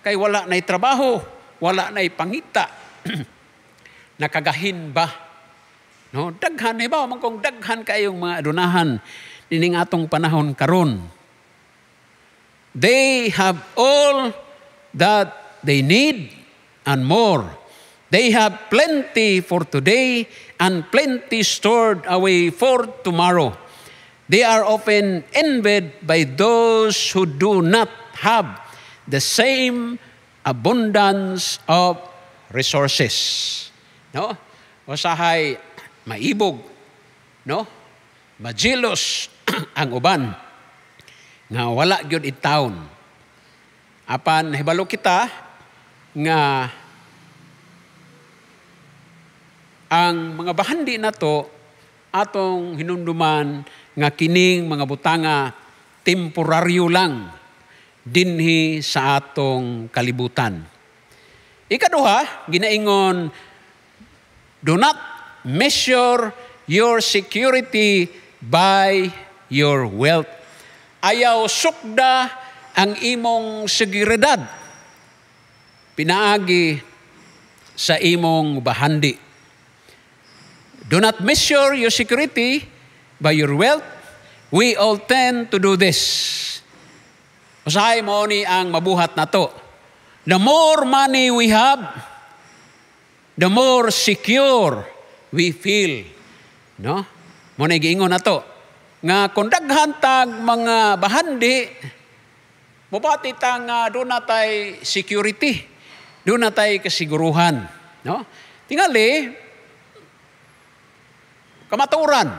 kay wala na trabaho, wala na pangita. nakagahin ba? No, daghan ni ba man kung daghan kayong mga adunahan nining atong panahon karon. They have all that they need and more. They have plenty for today and plenty stored away for tomorrow. They are often envied by those who do not have the same abundance of resources. No? Usahay maibog, no? Majilos ang uban nga wala gyud itaon. Apan hibalo kita nga ang mga bahandi na to atong hinunduman nga kining mga butanga temporaryo lang dinhi sa atong kalibutan. Ikaduha, ginaingon, do not measure your security by your wealth. Ayaw sukda ang imong seguridad pinaagi sa imong bahandi. Do not measure your security by your wealth. We all tend to do this. Usahay mo ni ang mabuhat na to. The more money we have, the more secure we feel. No? Mo na giingon na to. Nga kung daghantag mga bahandi, mabati tang nga doon natay security. Doon na tayo kasiguruhan. No? Tingali, kamaturan.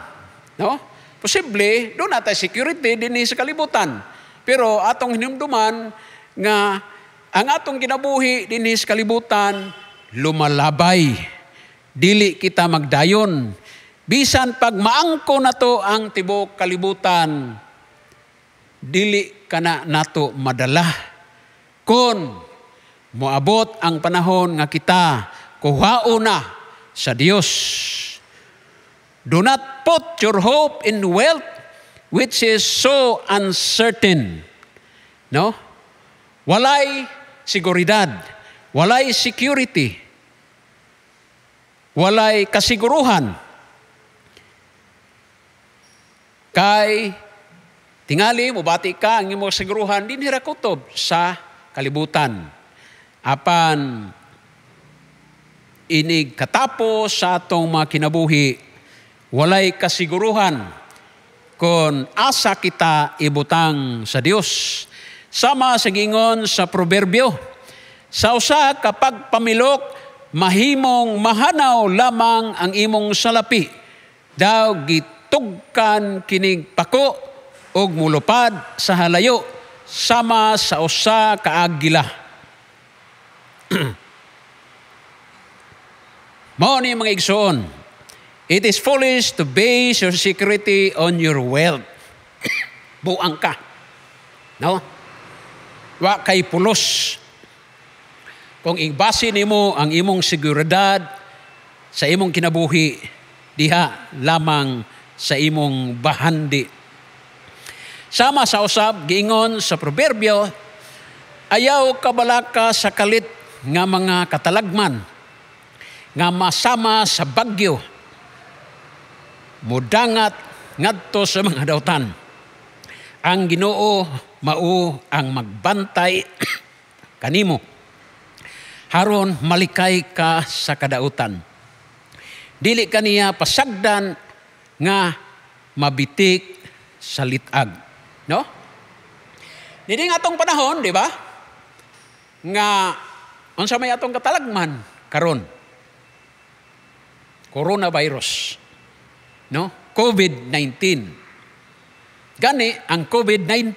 No? Posible, doon na tayo security din sa kalibutan. Pero atong hinumduman nga ang atong ginabuhi din sa kalibutan, lumalabay. Dili kita magdayon. Bisan pag maangko na to ang tibok kalibutan, dili kana nato madala. Kung Moabot ang panahon nga kita kuhao na sa Dios. Do not put your hope in wealth which is so uncertain. No? Walay siguridad. Walay security. Walay kasiguruhan. Kay tingali, mubati ka ang imong siguruhan, din hirakutob sa kalibutan apan inig katapos sa atong mga kinabuhi, walay kasiguruhan kon asa kita ibutang sa Dios. Sama sa gingon sa proverbio, sa usa kapag pamilok, mahimong mahanaw lamang ang imong salapi. Daw gitugkan kining pako og mulupad sa halayo sama sa usa ka agila Mao ni mga igsoon. It is foolish to base your security on your wealth. Buang ka. No? Wa kay pulos. Kung ibase nimo ang imong seguridad sa imong kinabuhi diha lamang sa imong bahandi. Sama sa usab giingon sa proverbio, ayaw kabalaka sa kalit nga mga katalagman nga masama sa bagyo mudangat ngadto sa mga dawtan ang Ginoo mao ang magbantay kanimo haron malikay ka sa kadautan dili kaniya pasagdan nga mabitik sa litag no Didi atong panahon, di ba? Nga Unsa may atong katalagman karon? Coronavirus. No? COVID-19. Gani ang COVID-19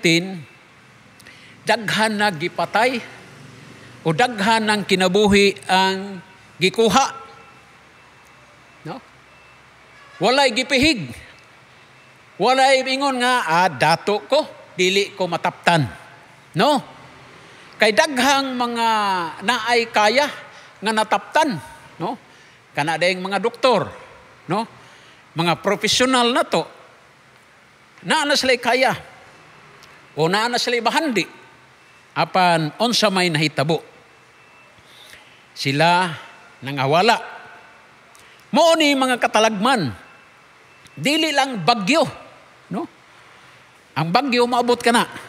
daghan na gipatay o daghan ng kinabuhi ang gikuha. No? Walay gipihig. Walay ingon nga ah, dato ko, dili ko mataptan. No? kay daghang mga naay kaya nga nataptan no kana dayang mga doktor no mga profesional na to na na sila kaya o na na sila bahandi apan unsa may nahitabo sila nang awala mo ni mga katalagman dili lang bagyo no ang bagyo maabot kana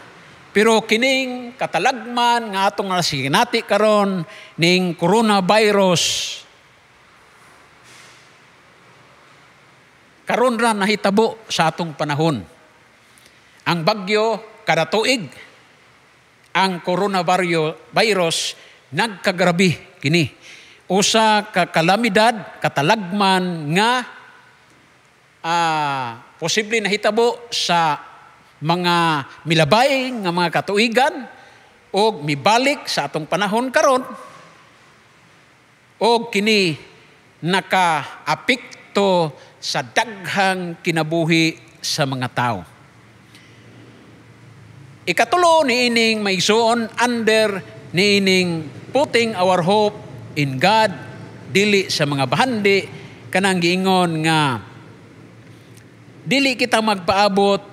pero kining katalagman nga atong nasinati karon ning coronavirus karon ra nahitabo sa atong panahon. Ang bagyo kada tuig ang coronavirus nagkagrabi kini usa ka kalamidad katalagman nga uh, posible nahitabo sa mga milabay nga mga katuigan o mibalik sa atong panahon karon o kini nakaapikto sa daghang kinabuhi sa mga tao. Ikatulo ni ining maigsoon under ni ining putting our hope in God dili sa mga bahandi kanang giingon nga dili kita magpaabot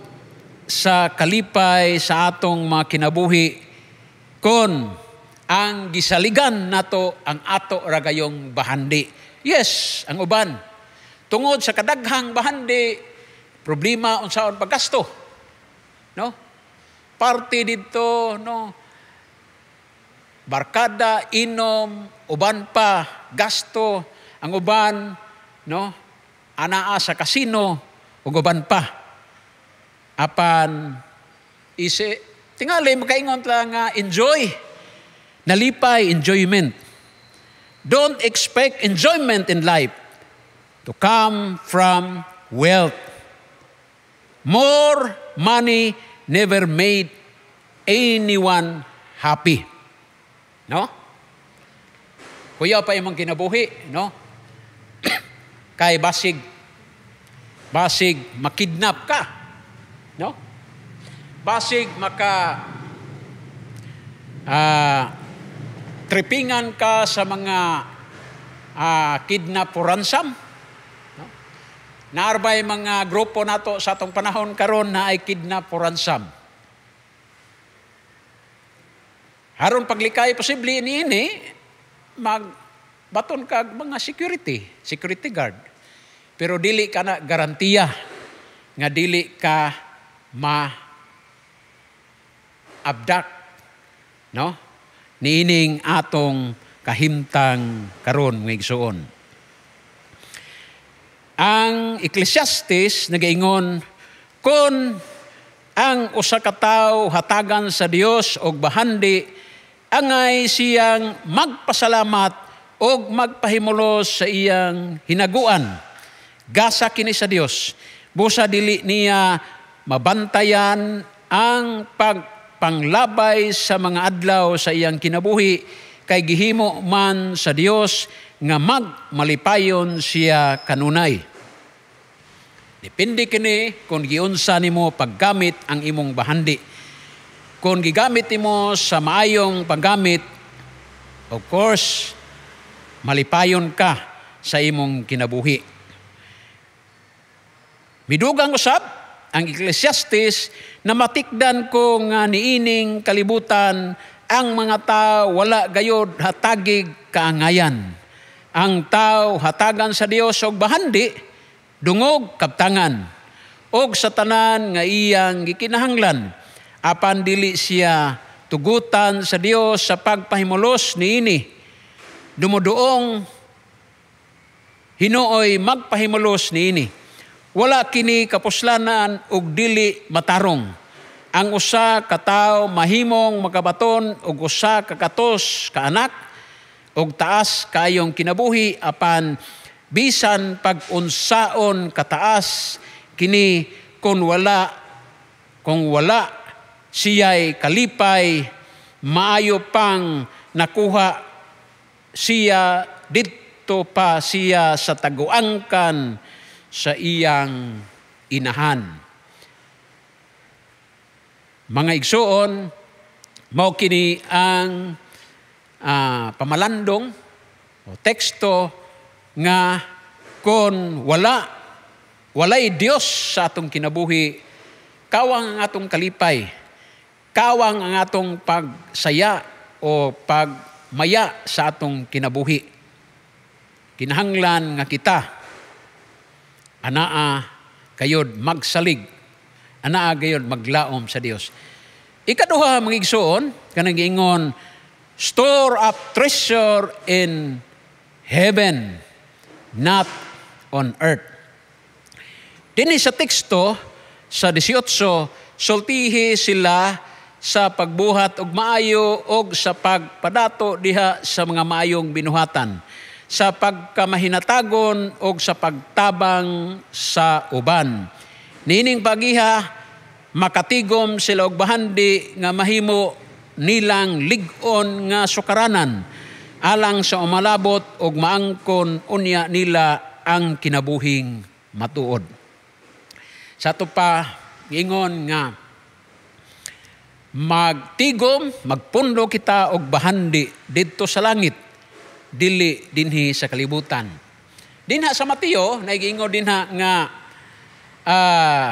sa kalipay sa atong mga kinabuhi kon ang gisaligan nato ang ato ra gayong bahandi. Yes, ang uban. Tungod sa kadaghang bahandi, problema unsaon paggasto. No? Party didto, no? Barkada, inom, uban pa, gasto, ang uban, no? Anaa sa kasino, ug uban pa apan isi tingali makaingon lang nga enjoy nalipay enjoyment don't expect enjoyment in life to come from wealth more money never made anyone happy no kuya pa imong kinabuhi no kay basig basig makidnap ka basig maka uh, tripingan ka sa mga uh, kidnap or ransom. No? Naarbay mga grupo nato sa atong panahon karon na ay kidnap or ransom. Haron paglikay posible ini ini mag baton kag mga security, security guard. Pero dili ka na garantiya nga dili ka ma abduct. No? Niining atong kahimtang karon ng igsuon. Ang Ecclesiastes nagaingon, kon ang usa ka tawo hatagan sa Dios og bahandi angay siyang magpasalamat og magpahimulos sa iyang hinaguan. Gasa kini sa Dios. Busa dili niya mabantayan ang pag panglabay sa mga adlaw sa iyang kinabuhi kay gihimo man sa Dios nga magmalipayon siya kanunay. Depende kini kung giunsa nimo paggamit ang imong bahandi. Kung gigamit nimo sa maayong paggamit, of course, malipayon ka sa imong kinabuhi. Midugang usab ang Ecclesiastes na matikdan ko nga niining kalibutan ang mga tao wala gayod hatagig kaangayan. Ang tao hatagan sa Dios og bahandi dungog kaptangan og sa tanan nga iyang gikinahanglan apan dili siya tugutan sa Dios sa pagpahimulos niini. Dumuduong hinuoy magpahimulos niini. Wala kini kapuslanan ug dili matarong. Ang usa ka tawo mahimong magabaton ug usa ka katos ka anak ug taas kayong kinabuhi apan bisan pag unsaon kataas kini kung wala kung wala siya'y kalipay maayo pang nakuha siya dito pa siya sa taguangkan sa iyang inahan. Mga igsuon, mao kini ang uh, pamalandong o teksto nga kon wala walay Dios sa atong kinabuhi kawang ang atong kalipay kawang ang atong pagsaya o pagmaya sa atong kinabuhi kinahanglan nga kita Anaa kayod magsalig. Anaa kayod maglaom sa Dios. Ikaduha mga igsoon, kanang ingon store up treasure in heaven, not on earth. Dini sa teksto sa 18, sultihi sila sa pagbuhat og maayo og sa pagpadato diha sa mga maayong binuhatan sa pagkamahinatagon o sa pagtabang sa uban. Nining pagiha, makatigom sila og bahandi nga mahimo nilang ligon nga sukaranan alang sa umalabot og maangkon unya nila ang kinabuhing matuod. Sa to pa ingon nga magtigom, magpundo kita og bahandi didto sa langit dili dinhi sa kalibutan. Dinha sa Mateo, naigingo dinha nga uh,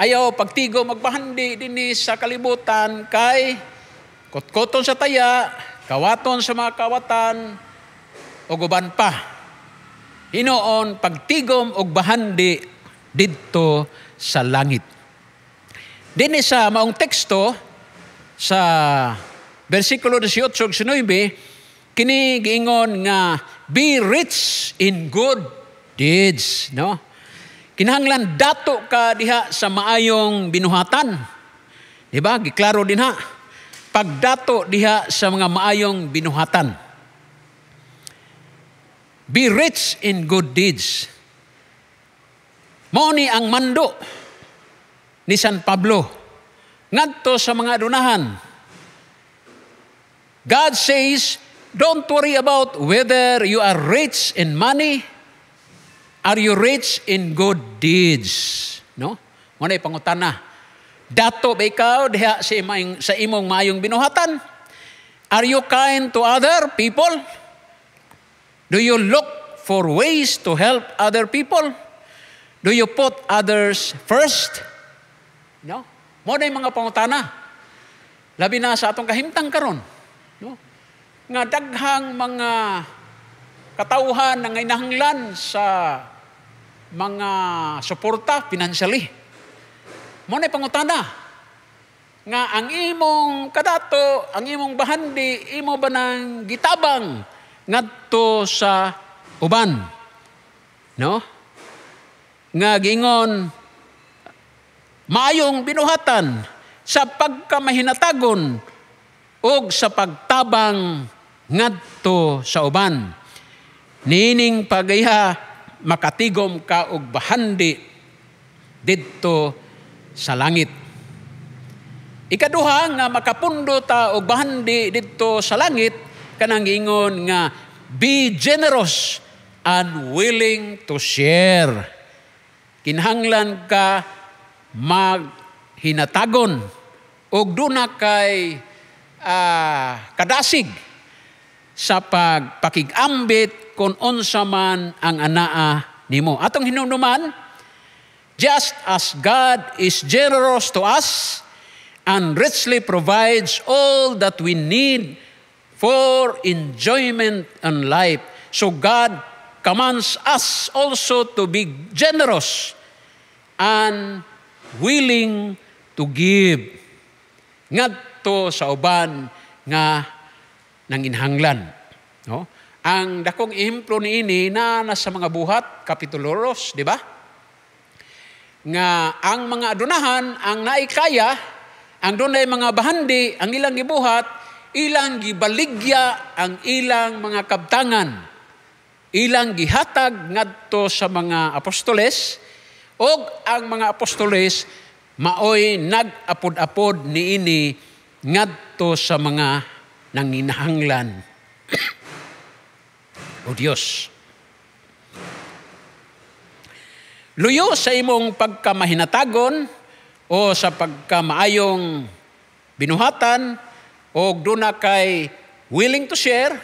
ayaw pagtigo magpahandi dinhi sa kalibutan kay kotkoton sa taya, kawaton sa mga kawatan, o guban pa. Hinoon, pagtigom og bahandi didto sa langit. Dini sa maong teksto, sa versikulo 18 19, kini giingon nga be rich in good deeds, no? Kinahanglan dato ka diha sa maayong binuhatan. Di ba? Giklaro din ha. Pagdato diha sa mga maayong binuhatan. Be rich in good deeds. mo ni ang mando ni San Pablo ngadto sa mga adunahan. God says, Don't worry about whether you are rich in money. Are you rich in good deeds? No? Muna pangutan na. Dato ba ikaw diha sa, imong, sa imong mayong binuhatan? Are you kind to other people? Do you look for ways to help other people? Do you put others first? No? Muna yung mga pangutana. Labi na sa atong kahimtang karon nga daghang mga katauhan na inahanglan sa mga suporta financially. Mo na pangutana nga ang imong kadato, ang imong bahandi, imo ba nang gitabang ngadto sa uban? No? Nga gingon maayong binuhatan sa pagkamahinatagon o sa pagtabang ngadto sa uban. Nining pagaya makatigom ka og bahandi didto sa langit. Ikaduha nga makapundo ta og bahandi didto sa langit kanang ingon nga be generous and willing to share. Kinhanglan ka maghinatagon og duna kay uh, kadasig sa pagpakigambit kung unsa man ang anaa nimo. Atong hinunuman, just as God is generous to us and richly provides all that we need for enjoyment and life, so God commands us also to be generous and willing to give ngadto sa uban nga ng inhanglan. No? Ang dakong ehemplo ni ini na nasa mga buhat, Kapitulo di ba? Nga ang mga adunahan, ang naikaya, ang dunay mga bahandi, ang ilang ibuhat, ilang gibaligya ang ilang mga kabtangan. Ilang gihatag ngadto sa mga apostoles, o ang mga apostoles maoy nag-apod-apod ni ini ngadto sa mga nanginahanglan o Diyos. Luyo sa imong pagkamahinatagon o sa pagkamaayong binuhatan o duna kay willing to share,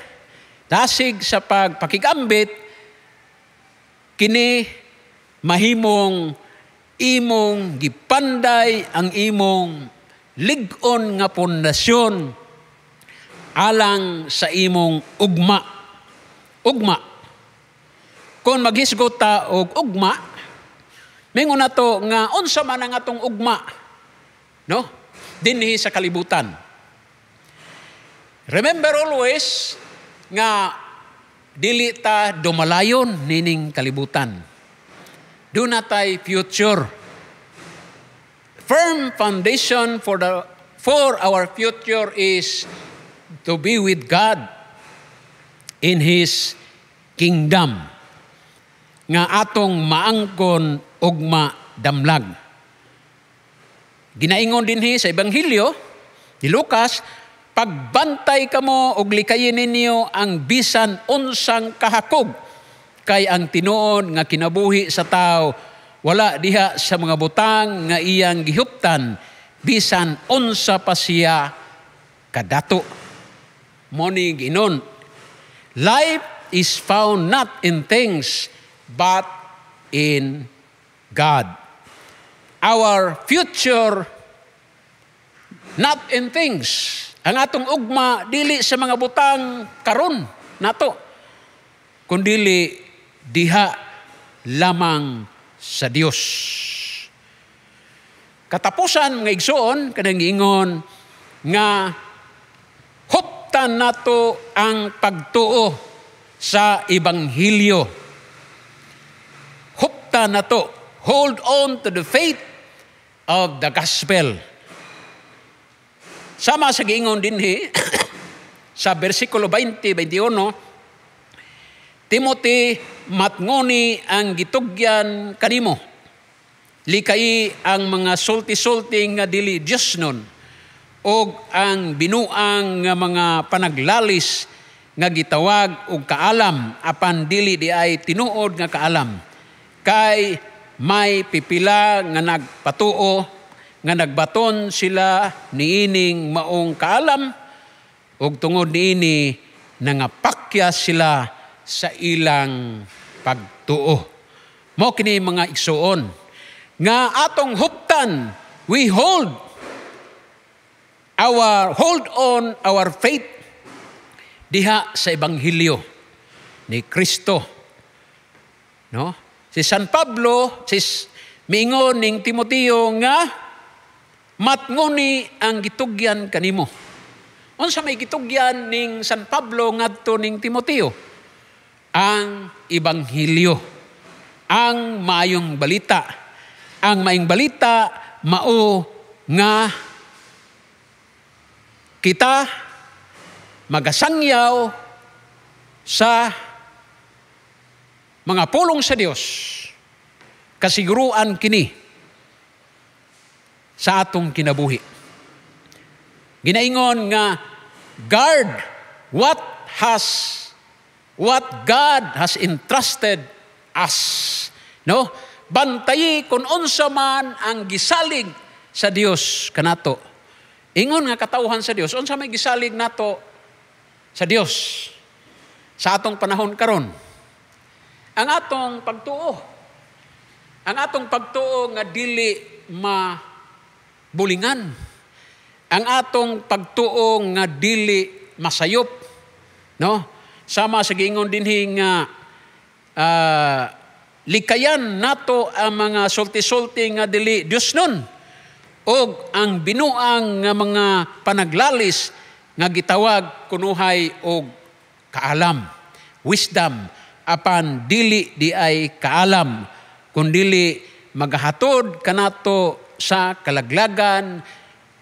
dasig sa pagpakigambit, kini mahimong imong gipanday ang imong ligon nga pundasyon alang sa imong ugma. Ugma. Kung maghisgot ta og ugma, mingon na to nga unsa man ang atong ugma. No? Dinhi sa kalibutan. Remember always nga dili ta dumalayon nining kalibutan. Do na tay future. Firm foundation for the for our future is to be with God in His kingdom nga atong maangkon ugma damlag. Ginaingon dinhi sa Ebanghelyo ni Lucas, pagbantay kamo og likayin ninyo ang bisan unsang kahakog kay ang tinuod nga kinabuhi sa tao wala diha sa mga butang nga iyang gihuptan bisan unsa pa siya kadato morning inon. Life is found not in things but in God. Our future not in things. Ang atong ugma dili sa mga butang karon nato kundili diha lamang sa Dios. Katapusan mga igsoon kanang giingon nga Kalimutan nato ang pagtuo sa Ibanghilyo. Hupta nato. Hold on to the faith of the gospel. Sama sa giingon dinhi sa bersikulo 20-21, Timothy, matngoni ang gitugyan kanimo. Likay ang mga sulti-sulti nga dili Diyos nun og ang binuang nga mga panaglalis nga gitawag og kaalam apan dili di ay tinuod nga kaalam kay may pipila nga nagpatuo nga nagbaton sila niining maong kaalam ug tungod niini nangapakya sila sa ilang pagtuo mo kini mga igsuon nga atong huptan we hold our hold on our faith diha sa ebanghelyo ni Kristo. No? Si San Pablo, si miingon ning Timoteo nga matnguni ang gitugyan kanimo. Unsa may gitugyan ning San Pablo ngadto ning Timoteo? Ang ebanghelyo, ang mayong balita. Ang maing balita mao nga kita magasangyaw sa mga pulong sa Dios kasiguruan kini sa atong kinabuhi. Ginaingon nga guard what has what God has entrusted us. No? Bantayi kung unsa man ang gisalig sa Dios kanato Ingon nga katauhan sa Dios, unsa may gisalig nato sa Dios sa atong panahon karon? Ang atong pagtuo. Ang atong pagtuo nga dili ma bulingan. Ang atong pagtuo nga dili masayop, no? Sama sa giingon dinhi nga uh, likayan nato ang mga sulti-sulti nga dili Dios nun o ang binuang nga mga panaglalis nga gitawag kunuhay og kaalam wisdom apan dili di ay kaalam kundili magahatod kanato sa kalaglagan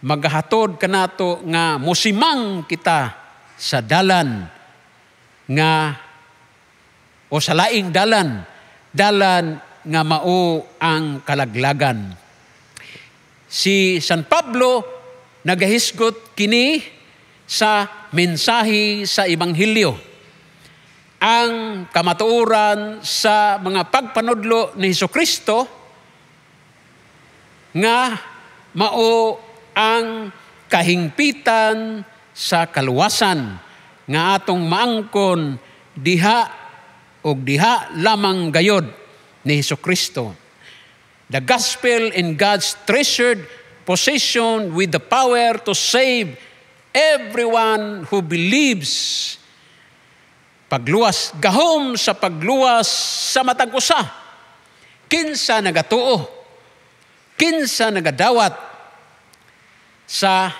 magahatod kanato nga musimang kita sa dalan nga o sa laing dalan dalan nga mao ang kalaglagan si San Pablo nagahisgot kini sa mensahe sa Ebanghelyo. Ang kamatuoran sa mga pagpanudlo ni Heso Kristo nga mao ang kahingpitan sa kaluwasan nga atong maangkon diha og diha lamang gayod ni Heso Kristo the gospel in God's treasured possession with the power to save everyone who believes. Pagluwas, gahom sa pagluwas sa matag usa. Kinsa nagatuo, kinsa nagadawat sa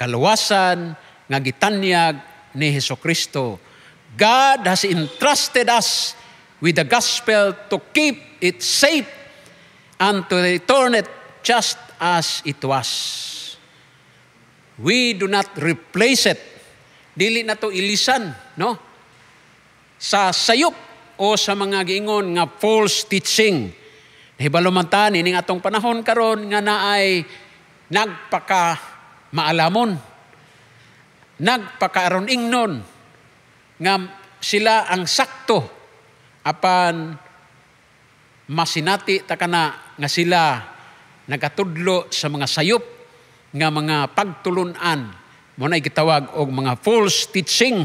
kaluwasan nga gitanyag ni Heso Kristo. God has entrusted us with the gospel to keep it safe and to return it just as it was. We do not replace it. Dili na to ilisan, no? Sa sayop o sa mga giingon nga false teaching. Nahibalo man ta ning atong panahon karon nga naay nagpaka maalamon. Nagpakaaron ingnon nga sila ang sakto apan masinati ta kana nga sila nagatudlo sa mga sayop nga mga pagtulunan mo na gitawag og mga false teaching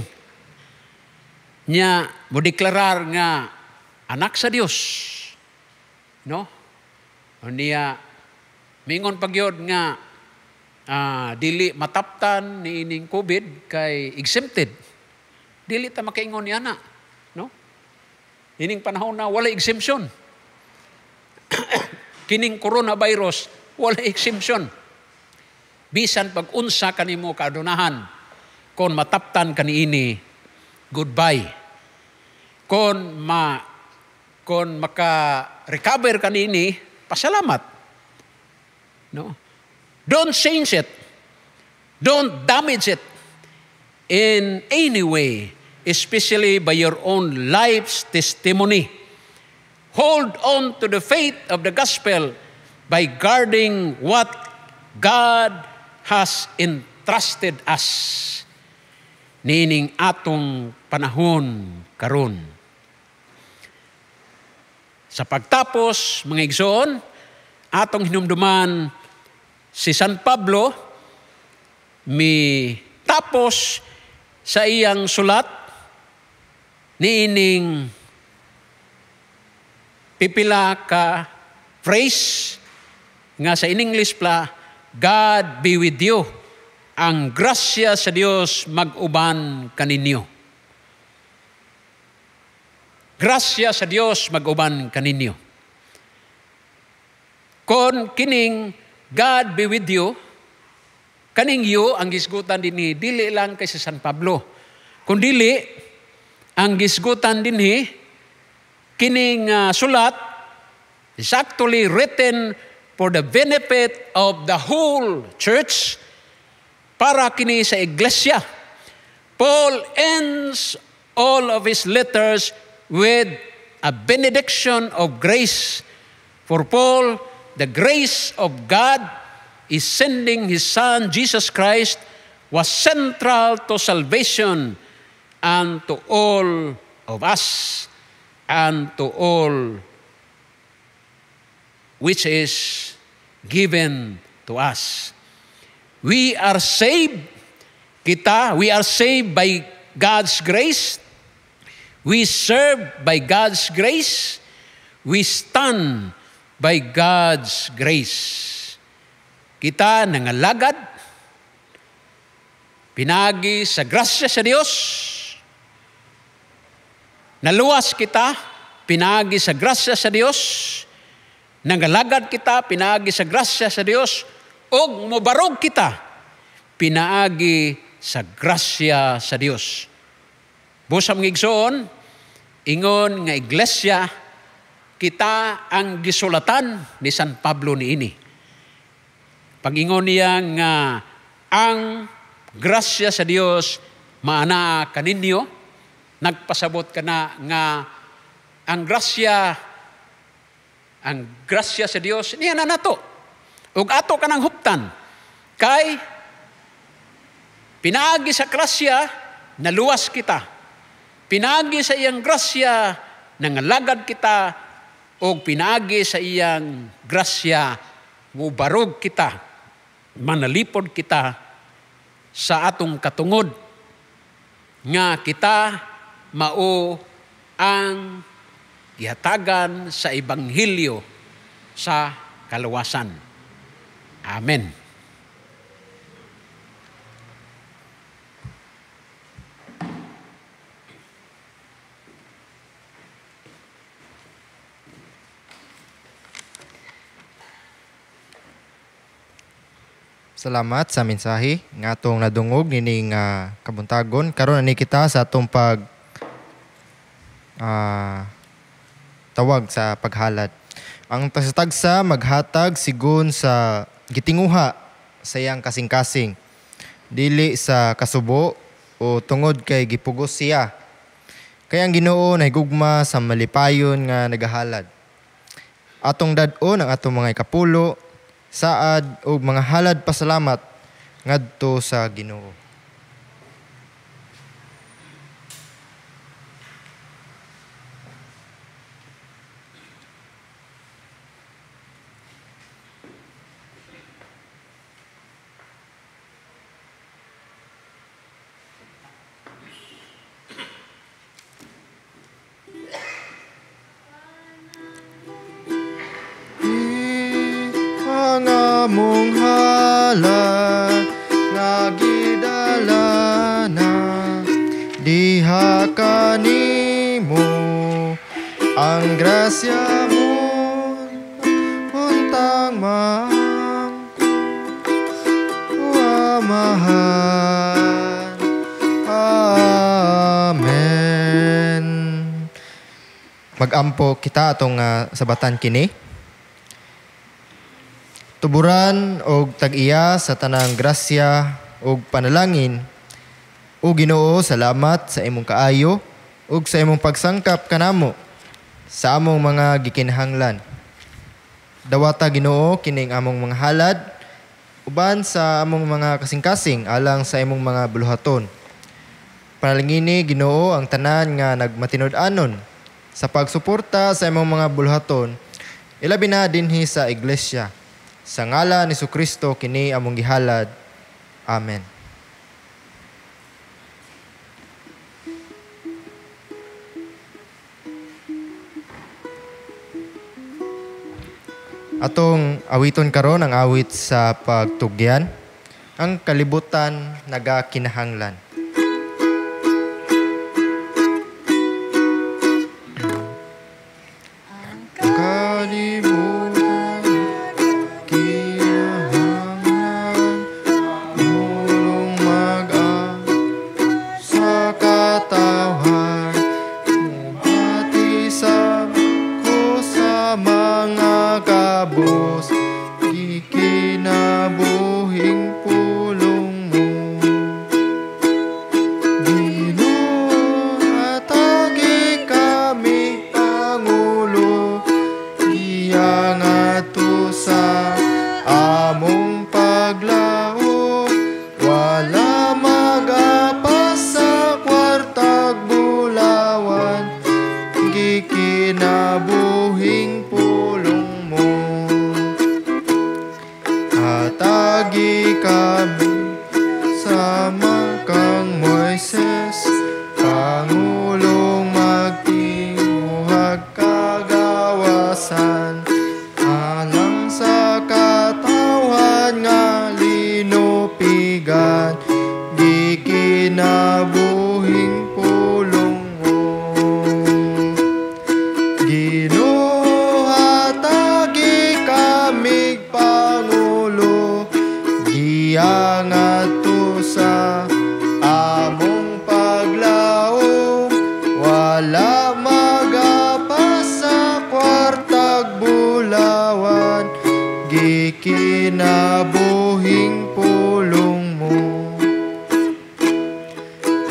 niya mo deklarar nga anak sa Dios no niya mingon pagyod nga uh, dili mataptan ni ining COVID kay exempted dili ta makaingon ni ana no ining panahon na wala exemption kining coronavirus, wala exemption. Bisan pag unsa kanimo kadunahan, kon mataptan kaniini, goodbye. Kon ma kon maka-recover kanini, pasalamat. No? Don't change it. Don't damage it in any way, especially by your own life's testimony hold on to the faith of the gospel by guarding what God has entrusted us nining atong panahon karon. Sa pagtapos, mga igsoon, atong hinumduman si San Pablo mi tapos sa iyang sulat niining pipila ka phrase nga sa in English pla God be with you. Ang grasya sa Dios mag-uban kaninyo. Grasya sa Dios mag-uban kaninyo. Kon kining God be with you, kaning you ang gisgutan dinhi dili lang kay sa San Pablo. Kun ang gisgutan dinhi kining uh, sulat is actually written for the benefit of the whole church para kini sa iglesia. Paul ends all of his letters with a benediction of grace. For Paul, the grace of God is sending his son Jesus Christ was central to salvation and to all of us unto all which is given to us. We are saved. Kita, we are saved by God's grace. We serve by God's grace. We stand by God's grace. Kita nangalagad, pinagi sa grasya sa Diyos, Naluwas kita, pinagi sa grasya sa Dios. Nagalagad kita, pinagi sa grasya sa Dios. Og mubarog kita, pinaagi sa grasya sa Dios. Busam ng igsoon, ingon nga iglesia, kita ang gisulatan ni San Pablo ni ini. Pag ingon niya nga ang grasya sa Dios maana kaninyo, nagpasabot ka na nga ang grasya, ang grasya sa Dios, niya na nato. Ug ato ka huptan. Kay, pinaagi sa grasya, naluwas kita. Pinaagi sa iyang grasya, nangalagad kita. ug pinaagi sa iyang grasya, mubarog kita. Manalipod kita sa atong katungod nga kita mao ang gihatagan sa Ebanghelyo sa kaluwasan. Amen. Salamat sa mensahe nga atong nadungog nining uh, kabuntagon karon ani kita sa atong pag uh, tawag sa paghalat. Ang tasatagsa maghatag sigon sa gitinguha sayang iyang kasing-kasing dili sa kasubo o tungod kay gipugos siya. Kaya ang Ginoo nahigugma sa malipayon nga nagahalad. Atong dad-on ang atong mga kapulo saad o mga halad pasalamat ngadto sa Ginoo. mong hala dalana diha kanimo ang grasya mo untang maang uamahan Amen Magampo kita atong uh, sabatan kini tuburan og tag-iya sa tanang grasya og panalangin. O Ginoo, salamat sa imong kaayo ug sa imong pagsangkap kanamo sa among mga gikinhanglan. Dawata Ginoo kining among mga halad uban sa among mga kasing-kasing alang sa imong mga buluhaton. Panalangini Ginoo ang tanan nga nagmatinud-anon sa pagsuporta sa imong mga buluhaton ilabi na dinhi sa iglesia. Sa ngala ni Kristo kini among gihalad. Amen. Atong awiton karon ang awit sa pagtugyan, ang kalibutan nagakinahanglan. Ang kalibutan ikinabuhing pulong mo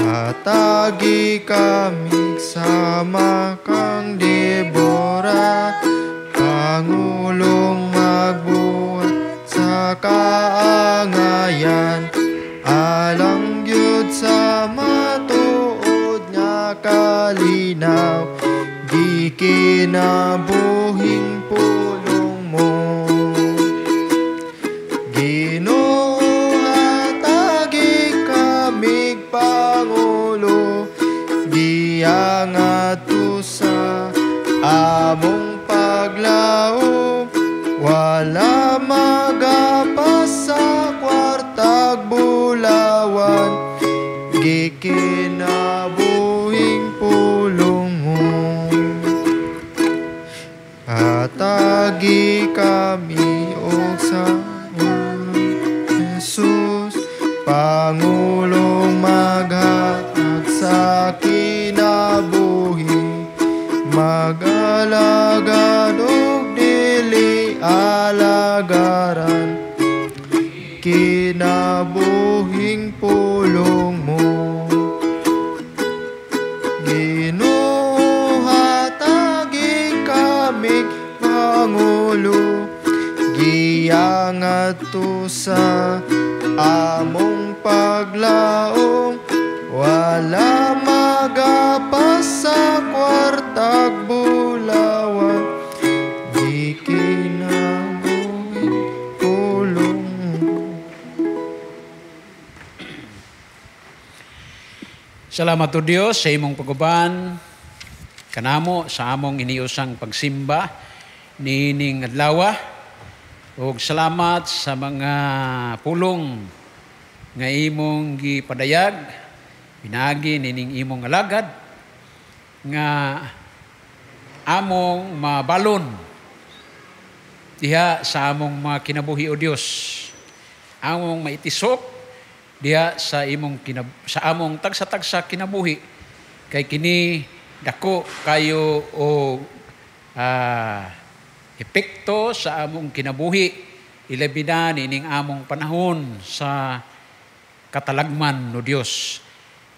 Tatagi kami sama kang Debora Pangulong magbuhat sa kaangayan Alang yun sa matuod nga kalinaw Di kinabuhing camino. sa among paglaom wala magapas sa kwartag bulawan di kinabuhi pulong Salamat to Dios sa imong paguban kanamo sa among iniusang pagsimba nining adlawa ug salamat sa mga pulong nga imong gipadayag pinagi nining imong alagad nga among mabalon diha sa among mga kinabuhi o Dios among maitisok diha sa imong kinab- sa among tagsa-tagsa kinabuhi kay kini dako kayo o ah, epekto sa among kinabuhi ilabi na nining among panahon sa katalagman no Dios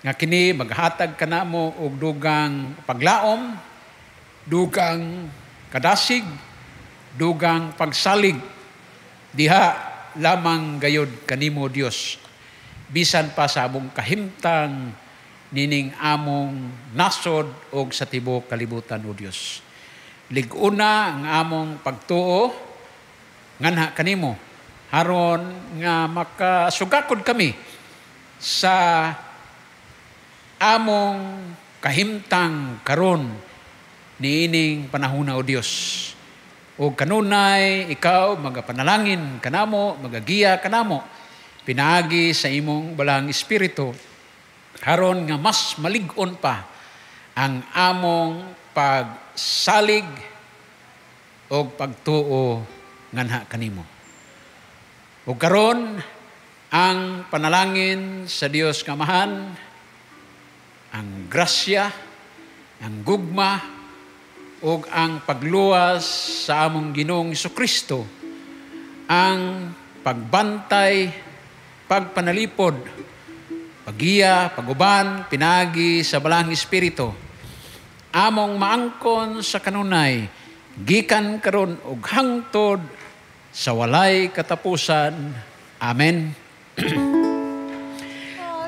nga kini maghatag mo og dugang paglaom dugang kadasig dugang pagsalig diha lamang gayod kanimo Dios bisan pa sa among kahimtang nining among nasod og sa tibuok kalibutan o Dios liguna ang among pagtuo nganha kanimo haron nga makasugakod kami sa among kahimtang karon niining panahon o Dios o kanunay ikaw magapanalangin kanamo magagiya kanamo pinagi sa imong balang espiritu haron nga mas malig-on pa ang among pag salig o pagtuo nganha kanimo. O karon ang panalangin sa Dios kamahan ang grasya, ang gugma o ang pagluwas sa among Ginoong Kristo ang pagbantay, pagpanalipod, pagiya, paguban, pinagi sa balang espiritu among maangkon sa kanunay gikan karon ug hangtod sa walay katapusan. Amen.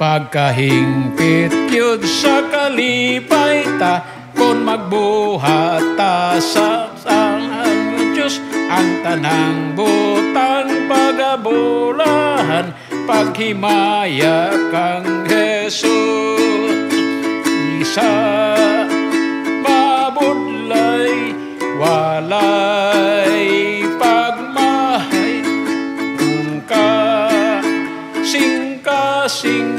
Pagkahingpit yun sa kalipay ta, kung magbuhat ta sa ang Diyos, ang tanang butang pagabulahan, paghimaya kang Jesus. Isa walay pagmahay kung kasing kasing